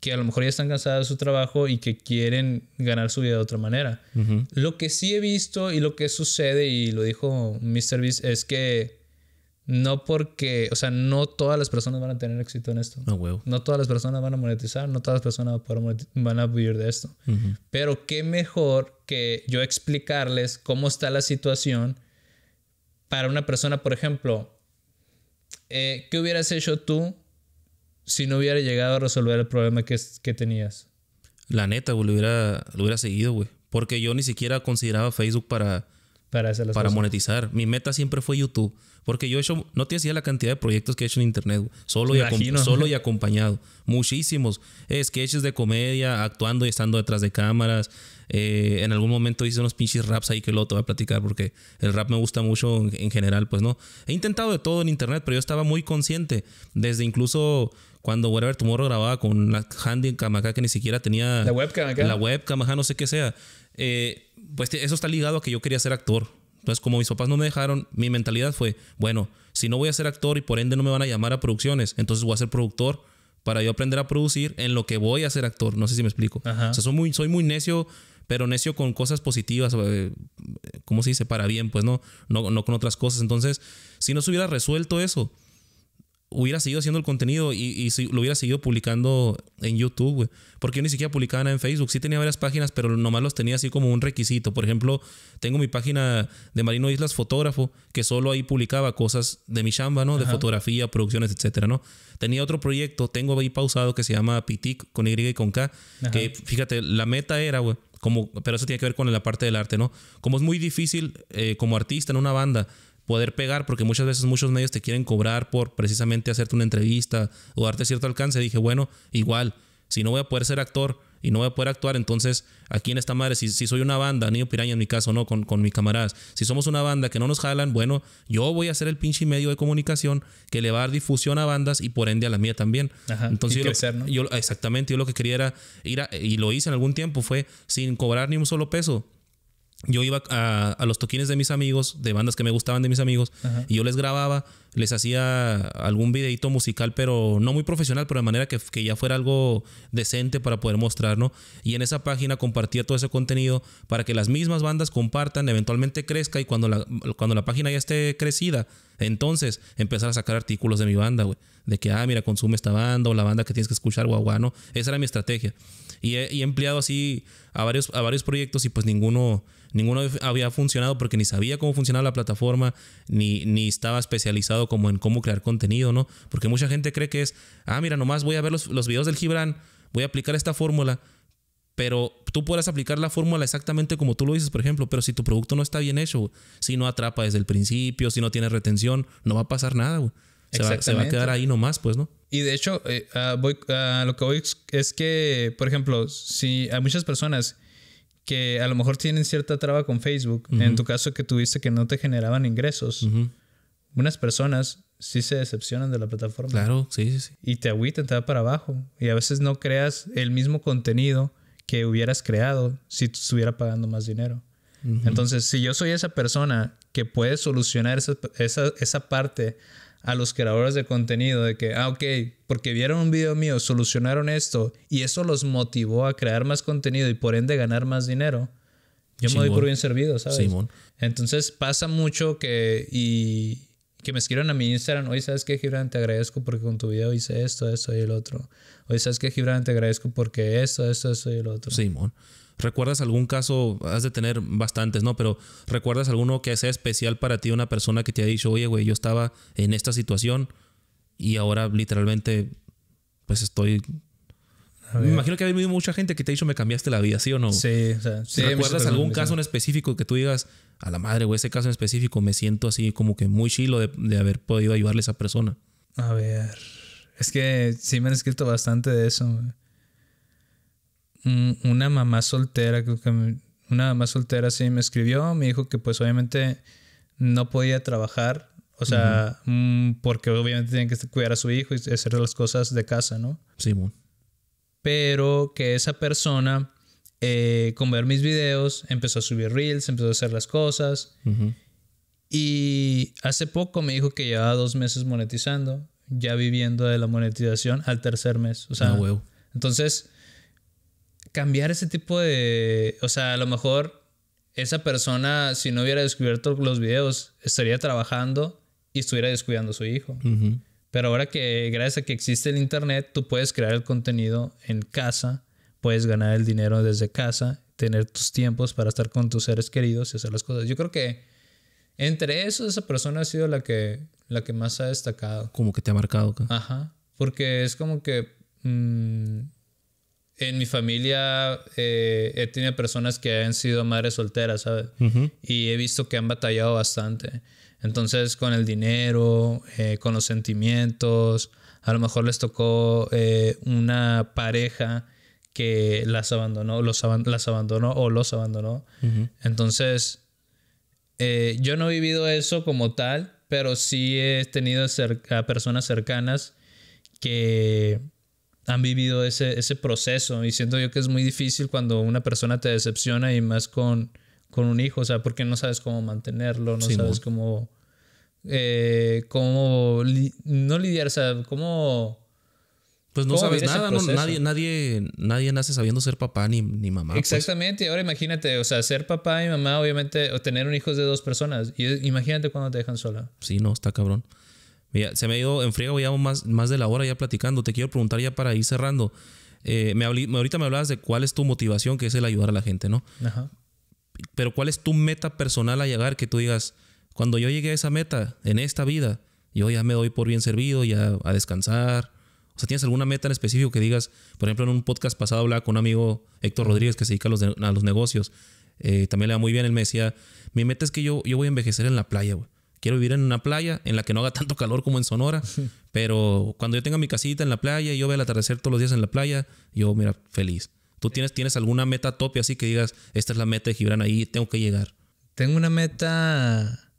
que a lo mejor ya están cansadas de su trabajo y que quieren ganar su vida de otra manera. Lo que sí he visto y lo que sucede, y lo dijo Mr. Beast, es que no porque, o sea, no todas las personas van a tener éxito en esto. No todas las personas van a monetizar, no todas las personas van a, vivir de esto. Pero qué mejor que yo explicarles cómo está la situación para una persona, por ejemplo, eh, ¿qué hubieras hecho tú si no hubiera llegado a resolver el problema que, que tenías? La neta, güey, lo hubiera, lo hubiera seguido, güey. Porque yo ni siquiera consideraba Facebook para para monetizar. Mi meta siempre fue YouTube. Porque yo he hecho, no te decía la cantidad de proyectos que he hecho en internet, solo, y, *laughs* solo y acompañado. Muchísimos. Eh, sketches de comedia, actuando y estando detrás de cámaras. Eh, en algún momento hice unos pinches raps ahí que luego te voy a platicar porque el rap me gusta mucho en, general, pues no. He intentado de todo en internet, pero yo estaba muy consciente. Desde incluso cuando Whatever Tomorrow grababa con la en acá que ni siquiera tenía. La webcam La webcam no sé qué sea. Eh, pues eso está ligado a que yo quería ser actor. Entonces, como mis papás no me dejaron, mi mentalidad fue, bueno, si no voy a ser actor y por ende no me van a llamar a producciones, entonces voy a ser productor para yo aprender a producir en lo que voy a ser actor. No sé si me explico. O sea, soy muy, soy muy necio, pero necio con cosas positivas, eh, ¿cómo se dice? Para bien, pues no, no, no con otras cosas. Entonces, si no se hubiera resuelto eso, hubiera seguido haciendo el contenido y, si lo hubiera seguido publicando en YouTube, güey. Porque yo ni siquiera publicaba nada en Facebook. Sí tenía varias páginas, pero nomás los tenía así como un requisito. Por ejemplo, tengo mi página de Marino Islas Fotógrafo, que solo ahí publicaba cosas de mi chamba, ¿no? De fotografía, producciones, etcétera, ¿no? Tenía otro proyecto, tengo ahí pausado, que se llama Pitic, con Y y con K. Que, fíjate, la meta era, güey, como... Pero eso tiene que ver con la parte del arte, ¿no? Como es muy difícil eh, como artista en una banda poder pegar, porque muchas veces muchos medios te quieren cobrar por precisamente hacerte una entrevista o darte cierto alcance. Dije, bueno, igual, si no voy a poder ser actor y no voy a poder actuar, entonces aquí en esta madre, si, soy una banda, Niño Piraña en mi caso, no, con, con mis camaradas, si somos una banda que no nos jalan, bueno, yo voy a ser el pinche medio de comunicación que le va a dar difusión a bandas y por ende a la mía también. Ajá, entonces yo, exactamente, yo lo que quería era ir y lo hice en algún tiempo, fue sin cobrar ni un solo peso yo iba a, a, los toquines de mis amigos, de bandas que me gustaban de mis amigos, y yo les grababa les hacía algún videito musical, pero no muy profesional, pero de manera que, ya fuera algo decente para poder mostrar, ¿no? Y en esa página compartía todo ese contenido para que las mismas bandas compartan, eventualmente crezca y cuando la, cuando la página ya esté crecida, entonces empezar a sacar artículos de mi banda, güey. De que, ah, mira, consume esta banda o la banda que tienes que escuchar, guau, guau, ¿no? Esa era mi estrategia. Y he, y he empleado así a varios, a varios proyectos y pues ninguno ninguno había funcionado porque ni sabía cómo funcionaba la plataforma, ni, ni estaba especializado como en cómo crear contenido, ¿no? Porque mucha gente cree que es, ah, mira, nomás voy a ver los, los videos del Gibran, voy a aplicar esta fórmula, pero tú puedes aplicar la fórmula exactamente como tú lo dices, por ejemplo, pero si tu producto no está bien hecho, si no atrapa desde el principio, si no tiene retención, no va a pasar nada, güey. Se va, a quedar ahí nomás, pues, ¿no? Y de hecho, eh, ah, voy, ah, lo que voy es que, por ejemplo, si hay muchas personas que a lo mejor tienen cierta traba con Facebook, en tu caso que tuviste que no te generaban ingresos, unas personas sí se decepcionan de la plataforma. Claro, sí, sí, sí. Y te agüitan, te va para abajo. Y a veces no creas el mismo contenido que hubieras creado si estuvieras pagando más dinero. Entonces, si yo soy esa persona que puede solucionar esa, parte a los creadores de contenido de que, ah, ok, porque vieron un video mío, solucionaron esto y eso los motivó a crear más contenido y por ende ganar más dinero, yo me doy por bien servido, ¿sabes? Simón. Entonces pasa mucho que, que me escriban a mi Instagram, hoy sabes que Gibran, te agradezco porque con tu video hice esto, esto y el otro. Hoy sabes que Gibran, te agradezco porque esto, esto, esto y el otro. Simón. ¿Recuerdas algún caso? Has de tener bastantes, ¿no? Pero ¿recuerdas alguno que sea especial para ti, una persona que te ha dicho, oye, güey, yo estaba en esta situación y ahora literalmente, pues estoy... Me imagino que ha habido mucha gente que te ha dicho, me cambiaste la vida, ¿sí o no? Sí, o sea, sí ¿Recuerdas algún caso en específico que tú digas, a la madre, o ese caso en específico, me siento así como que muy chilo de, haber podido ayudarle a esa persona. A ver, es que sí me han escrito bastante de eso. Una mamá soltera, creo que una mamá soltera sí me escribió, me dijo que pues obviamente no podía trabajar, o sea, mm, porque obviamente tiene que cuidar a su hijo y hacer las cosas de casa, ¿no? Sí, Pero que esa persona eh, con ver mis videos, empezó a subir reels, empezó a hacer las cosas. Y hace poco me dijo que llevaba dos meses monetizando, ya viviendo de la monetización al tercer mes. O sea, ah, entonces, cambiar ese tipo de... O sea, a lo mejor esa persona, si no hubiera descubierto los videos, estaría trabajando y estuviera descuidando a su hijo. Pero ahora que gracias a que existe el Internet, tú puedes crear el contenido en casa puedes ganar el dinero desde casa, tener tus tiempos para estar con tus seres queridos y hacer las cosas. Yo creo que entre eso esa persona ha sido la que, la que más ha destacado. Como que te ha marcado. Ajá, porque es como que... Mm, en mi familia eh, he tenido personas que han sido madres solteras, ¿sabes? Y he visto que han batallado bastante. Entonces, con el dinero, eh, con los sentimientos, a lo mejor les tocó eh, una pareja que las abandonó, los las abandonó o los abandonó. Entonces, eh, yo no he vivido eso como tal, pero sí he tenido a personas cercanas que han vivido ese, ese, proceso y siento yo que es muy difícil cuando una persona te decepciona y más con, con un hijo, o sea, porque no sabes cómo mantenerlo, no sabes cómo, eh, cómo, no lidiar, o sea, cómo pues no sabes nada, no, nadie, nadie, nadie nace sabiendo ser papá ni, ni mamá. Pues. Exactamente, ahora imagínate, o sea, ser papá y mamá, obviamente, o tener un hijo de dos personas. Y, imagínate cuando te dejan sola. Sí, no, está cabrón. Mira, se me ha ido en ya más, más de la hora ya platicando. Te quiero preguntar ya para ir cerrando. Eh, me ahorita me hablabas de cuál es tu motivación, que es el ayudar a la gente, ¿no? Ajá. Pero cuál es tu meta personal a llegar, que tú digas, cuando yo llegué a esa meta en esta vida, yo ya me doy por bien servido, ya a descansar o sea, ¿tienes alguna meta en específico que digas, por ejemplo, en un podcast pasado hablaba con un amigo Héctor Rodríguez que se dedica a los, negocios, eh, también le va muy bien, él me decía, mi meta es que yo, yo voy a envejecer en la playa, güey. Quiero vivir en una playa en la que no haga *laughs* tanto calor como en Sonora, pero cuando yo tenga mi casita en la playa y yo vea el atardecer todos los días en la playa, yo, mira, feliz. ¿Tú tienes, tienes alguna meta topia así que digas, esta es la meta de Gibran, ahí tengo que llegar? Tengo una meta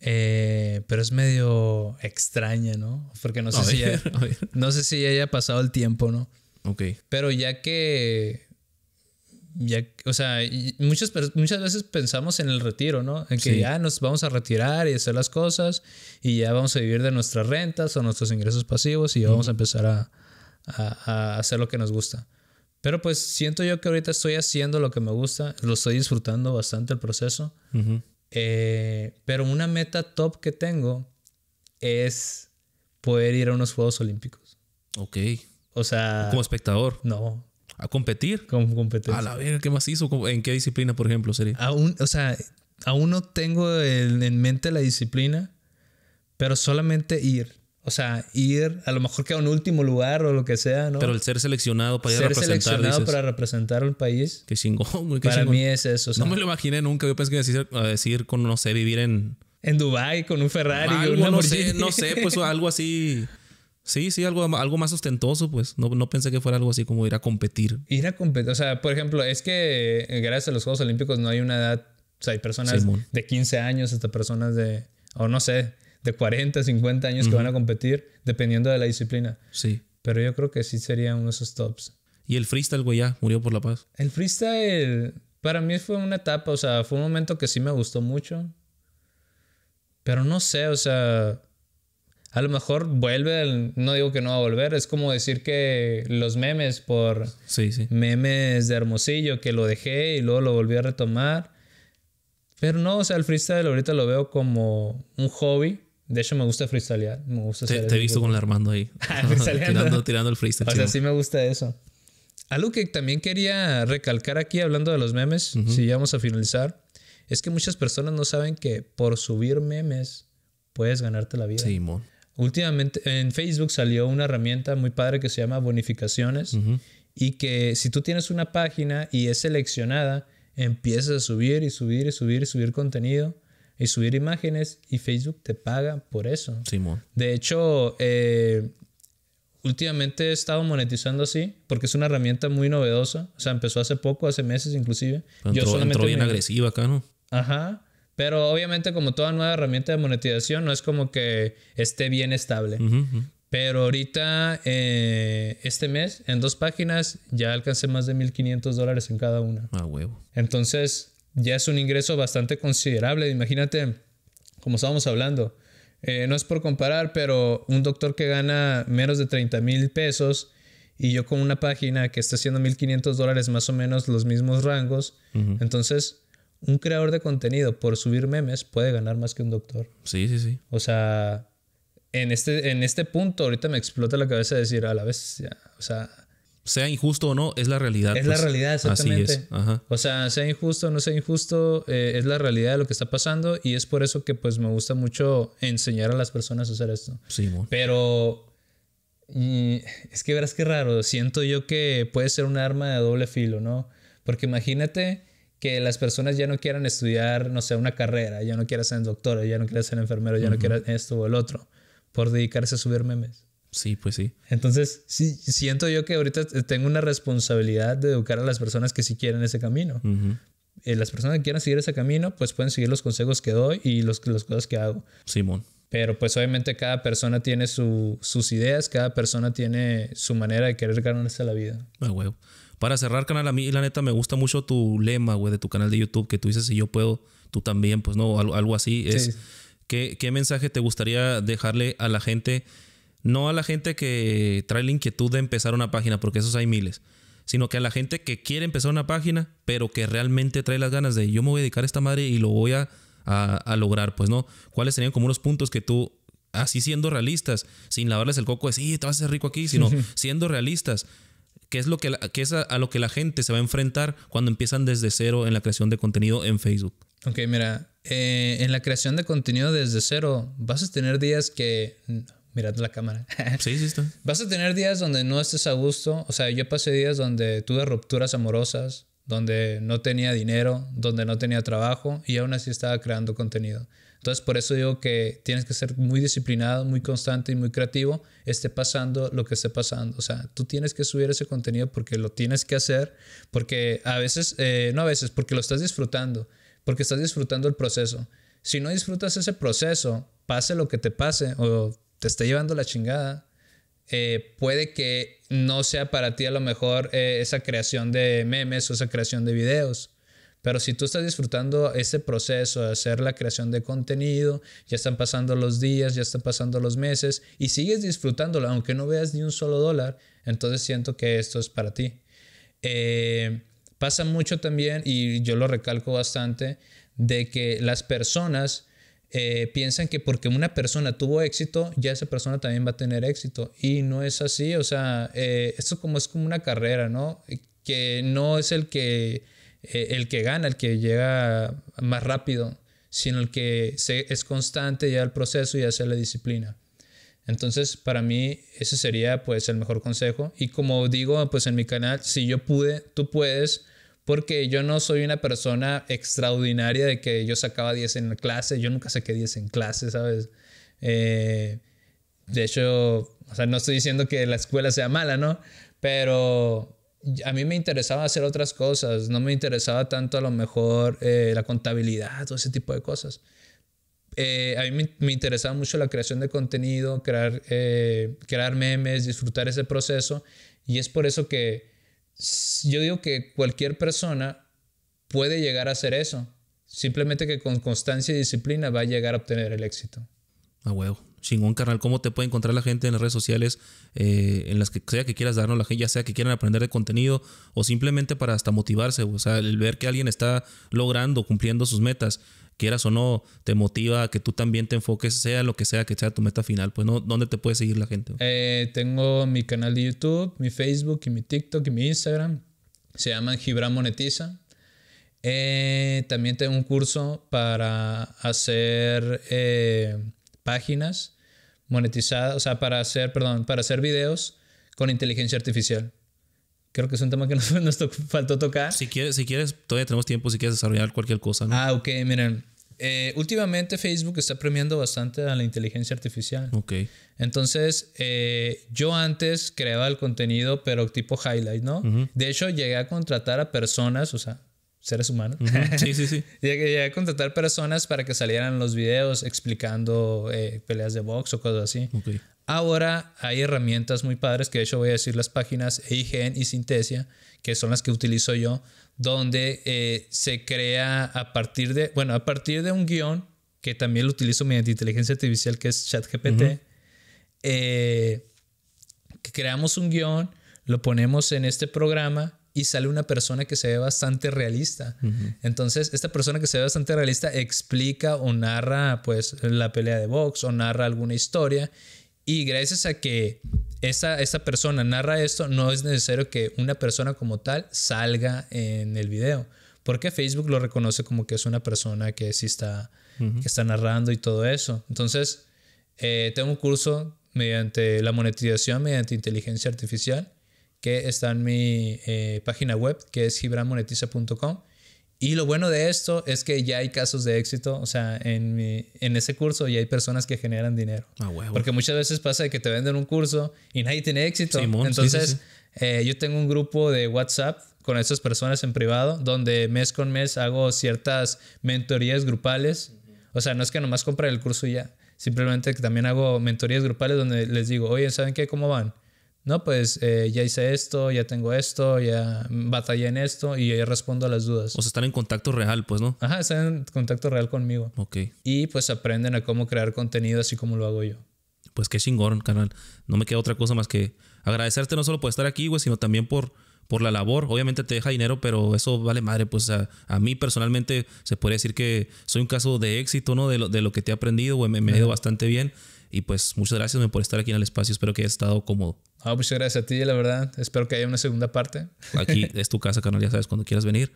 eh, pero es medio extraña, ¿no? Porque no sé, si ya, *laughs* no sé si ya haya pasado el tiempo, ¿no? Ok. Pero ya que. Ya, o sea, muchas, muchas veces pensamos en el retiro, ¿no? En que ya nos vamos a retirar y hacer las cosas y ya vamos a vivir de nuestras rentas o nuestros ingresos pasivos y ya vamos a empezar a, a, hacer lo que nos gusta. Pero pues siento yo que ahorita estoy haciendo lo que me gusta, lo estoy disfrutando bastante el proceso. Eh, pero una meta top que tengo es poder ir a unos Juegos Olímpicos. Ok. O sea. Como espectador. No. ¿A competir? Como competir. A la verga, ¿qué más hizo? ¿En qué disciplina, por ejemplo, sería? Aún, o sea, aún no tengo en mente la disciplina, pero solamente ir. O sea, ir a lo mejor que a un último lugar o lo que sea, ¿no? Pero el ser seleccionado para ir a representar. Ser seleccionado para representar al país. Qué chingón, muy Qué para mí es eso. no me lo imaginé nunca. Yo pensé que decir, a con, no sé, vivir en. En Dubai con un Ferrari. no sé, no sé, pues *laughs* algo así. Sí, sí, algo, algo más ostentoso, pues. No, pensé que fuera algo así como ir a competir. Ir a competir. O sea, por ejemplo, es que eh, gracias a los Juegos Olímpicos no hay una edad. O sea, hay personas de 15 años hasta personas de. O no sé de 40, 50 años que van a competir, dependiendo de la disciplina. Sí. Pero yo creo que sí serían de esos tops. ¿Y el freestyle, güey, ya murió por la paz? El freestyle, para mí fue una etapa, o sea, fue un momento que sí me gustó mucho. Pero no sé, o sea, a lo mejor vuelve, no digo que no va a volver, es como decir que los memes por memes de Hermosillo, que lo dejé y luego lo volví a retomar. Pero no, o sea, el freestyle ahorita lo veo como un hobby de hecho, me gusta freestylear. Me te, he visto con la Armando ahí. *laughs* Ah, tirando, el freestyle. O sea, sí me gusta eso. Algo que también quería recalcar aquí, hablando de los memes, si ya vamos a finalizar, es que muchas personas no saben que por subir memes puedes ganarte la vida. Sí, mon. Últimamente en Facebook salió una herramienta muy padre que se llama bonificaciones y que si tú tienes una página y es seleccionada, empiezas a subir y subir y subir y subir contenido y subir imágenes y Facebook te paga por eso. Simón. De hecho, eh, últimamente he estado monetizando así porque es una herramienta muy novedosa. O sea, empezó hace poco, hace meses inclusive. Entró, Yo solamente bien agresiva acá, ¿no? Ajá. Pero obviamente como toda nueva herramienta de monetización no es como que esté bien estable. Pero ahorita, eh, este mes, en dos páginas, ya alcancé más de 1.500 dólares en cada una. Ah, huevo. Entonces, ya es un ingreso bastante considerable. Imagínate, como estábamos hablando, eh, no es por comparar, pero un doctor que gana menos de 30 mil pesos y yo con una página que está haciendo 1500 dólares más o menos los mismos rangos, entonces un creador de contenido por subir memes puede ganar más que un doctor. Sí, sí, sí. O sea, en este, en este punto ahorita me explota la cabeza de decir, a la vez, o sea, sea injusto o no, es la realidad. Es la pues. realidad, exactamente. Así es. O sea, sea injusto o no sea injusto, eh, es la realidad de lo que está pasando y es por eso que pues me gusta mucho enseñar a las personas a hacer esto. Sí, bueno. Pero es que verás qué raro, siento yo que puede ser un arma de doble filo, ¿no? Porque imagínate que las personas ya no quieran estudiar, no sé, una carrera, ya no quieran ser doctora, ya no quieran ser enfermero, ya no quieran esto o el otro, por dedicarse a subir memes. Sí, pues sí. Entonces, sí, siento yo que ahorita tengo una responsabilidad de educar a las personas que sí quieren ese camino. Eh, las personas que quieran seguir ese camino, pues pueden seguir los consejos que doy y los, las cosas que hago. Simón. Pero pues obviamente cada persona tiene sus ideas, cada persona tiene su manera de querer ganarse la vida. Ah, Para cerrar, canal, a mí la neta me gusta mucho tu lema, güey, de tu canal de YouTube, que tú dices, si yo puedo, tú también, pues no, algo, algo así. Es, ¿qué, ¿Qué mensaje te gustaría dejarle a la gente? No a la gente que trae la inquietud de empezar una página, porque esos hay miles, sino que a la gente que quiere empezar una página, pero que realmente trae las ganas de yo me voy a dedicar a esta madre y lo voy a, lograr, pues no. ¿Cuáles serían como unos puntos que tú, así siendo realistas, sin lavarles el coco de sí, te vas a hacer rico aquí, sino *laughs* siendo realistas, ¿qué es, lo que, es a, lo que la gente se va a enfrentar cuando empiezan desde cero en la creación de contenido en Facebook? Ok, mira, eh, en la creación de contenido desde cero, vas a tener días que mirando la cámara. *laughs* Sí, sí, está. Vas a tener días donde no estés a gusto. O sea, yo pasé días donde tuve rupturas amorosas, donde no tenía dinero, donde no tenía trabajo y aún así estaba creando contenido. Entonces, por eso digo que tienes que ser muy disciplinado, muy constante y muy creativo, esté pasando lo que esté pasando. O sea, tú tienes que subir ese contenido porque lo tienes que hacer, porque a veces, eh, no a veces, porque lo estás disfrutando, porque estás disfrutando el proceso. Si no disfrutas ese proceso, pase lo que te pase o te está llevando la chingada. Eh, puede que no sea para ti a lo mejor eh, esa creación de memes o esa creación de videos. Pero si tú estás disfrutando ese proceso de hacer la creación de contenido, ya están pasando los días, ya están pasando los meses y sigues disfrutándolo, aunque no veas ni un solo dólar, entonces siento que esto es para ti. Eh, pasa mucho también, y yo lo recalco bastante, de que las personas eh, piensan que porque una persona tuvo éxito, ya esa persona también va a tener éxito. Y no es así, o sea, eh, esto como es como una carrera, ¿no? Que no es el que, eh, el que gana, el que llega más rápido, sino el que se, es constante ya el proceso y hace la disciplina. Entonces, para mí, ese sería pues el mejor consejo. Y como digo, pues en mi canal, si yo pude, tú puedes porque yo no soy una persona extraordinaria de que yo sacaba 10 en clase, yo nunca saqué 10 en clase, ¿sabes? Eh, de hecho, o sea, no estoy diciendo que la escuela sea mala, ¿no? Pero a mí me interesaba hacer otras cosas, no me interesaba tanto a lo mejor eh, la contabilidad o ese tipo de cosas. Eh, a mí me, interesaba mucho la creación de contenido, crear, crear memes, disfrutar ese proceso y es por eso que yo digo que cualquier persona puede llegar a hacer eso. Simplemente que con constancia y disciplina va a llegar a obtener el éxito. A huevo. Chingón, carnal. ¿Cómo te puede encontrar la gente en las redes sociales? Eh, en las que sea que quieras darnos la gente, ya sea que quieran aprender de contenido o simplemente para hasta motivarse. O sea, el ver que alguien está logrando, cumpliendo sus metas quieras o no, te motiva a que tú también te enfoques, sea lo que sea que sea tu meta final. Pues, no, ¿dónde te puede seguir la gente? Eh, tengo mi canal de YouTube, mi Facebook y mi TikTok y mi Instagram. Se llaman Gibran Monetiza. Eh, también tengo un curso para hacer eh, páginas monetizadas, o sea, para hacer, perdón, para hacer videos con inteligencia artificial. Creo que es un tema que nos, *laughs* faltó tocar. Si quieres, si quieres, todavía tenemos tiempo si quieres desarrollar cualquier cosa. ¿no? Ah, ok, miren. Eh, últimamente Facebook está premiando bastante a la inteligencia artificial. Ok. Entonces, eh, yo antes creaba el contenido, pero tipo highlight, ¿no? De hecho, llegué a contratar a personas, o sea, seres humanos. *laughs* Sí, sí, sí. llegué, a contratar personas para que salieran los videos explicando eh, peleas de box o cosas así. Okay. Ahora hay herramientas muy padres, que de hecho voy a decir las páginas EIGEN y Sintesia, que son las que utilizo yo, donde eh, se crea a partir de, bueno, a partir de un guión, que también lo utilizo mediante inteligencia artificial, que es ChatGPT, eh, creamos un guión, lo ponemos en este programa y sale una persona que se ve bastante realista. Entonces, esta persona que se ve bastante realista explica o narra pues la pelea de box o narra alguna historia y gracias a que esta, persona narra esto, no es necesario que una persona como tal salga en el video. Porque Facebook lo reconoce como que es una persona que sí está, está narrando y todo eso. Entonces, eh, tengo un curso mediante la monetización, mediante inteligencia artificial, que está en mi eh, página web, que es gibramonetiza.com. Y lo bueno de esto es que ya hay casos de éxito, o sea, en, mi, en ese curso ya hay personas que generan dinero. Ah, Porque muchas veces pasa que te venden un curso y nadie tiene éxito. Entonces, Eh, yo tengo un grupo de WhatsApp con esas personas en privado, donde mes con mes hago ciertas mentorías grupales. O sea, no es que nomás compren el curso y ya, simplemente que también hago mentorías grupales donde les digo, oye, ¿saben qué? ¿Cómo van? no, pues eh, ya hice esto, ya tengo esto, ya batallé en esto y ya respondo a las dudas. O sea, están en contacto real, pues, ¿no? Ajá, están en contacto real conmigo. Ok. Y pues aprenden a cómo crear contenido así como lo hago yo. Pues qué chingón, canal. No me queda otra cosa más que agradecerte no solo por estar aquí, güey, sino también por, por la labor. Obviamente te deja dinero, pero eso vale madre. Pues a, mí personalmente se puede decir que soy un caso de éxito, ¿no? De lo, de lo que te he aprendido, güey. Me, he ido bastante bien. Y pues muchas gracias por estar aquí en el espacio. Espero que hayas estado cómodo. Ah, pues muchas gracias a ti, la verdad. Espero que haya una segunda parte. Aquí *laughs* es tu casa, canal, ya sabes, cuando quieras venir.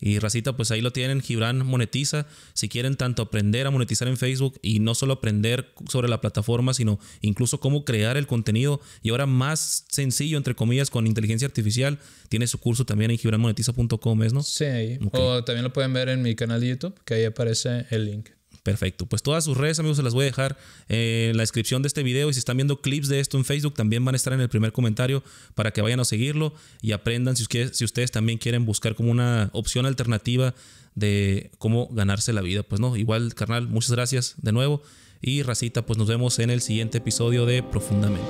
Y Racita, pues ahí lo tienen. Gibran monetiza. Si quieren tanto aprender a monetizar en Facebook y no solo aprender sobre la plataforma, sino incluso cómo crear el contenido y ahora más sencillo, entre comillas, con inteligencia artificial, tiene su curso también en gibranmonetiza.com, ¿es no? Sí, ahí. o también lo pueden ver en mi canal de YouTube, que ahí aparece el link. Perfecto. Pues todas sus redes, amigos, se las voy a dejar en la descripción de este video. Y si están viendo clips de esto en Facebook, también van a estar en el primer comentario para que vayan a seguirlo y aprendan si ustedes, si ustedes también quieren buscar como una opción alternativa de cómo ganarse la vida. Pues no, igual, carnal, muchas gracias de nuevo. Y Racita, pues nos vemos en el siguiente episodio de Profundamente.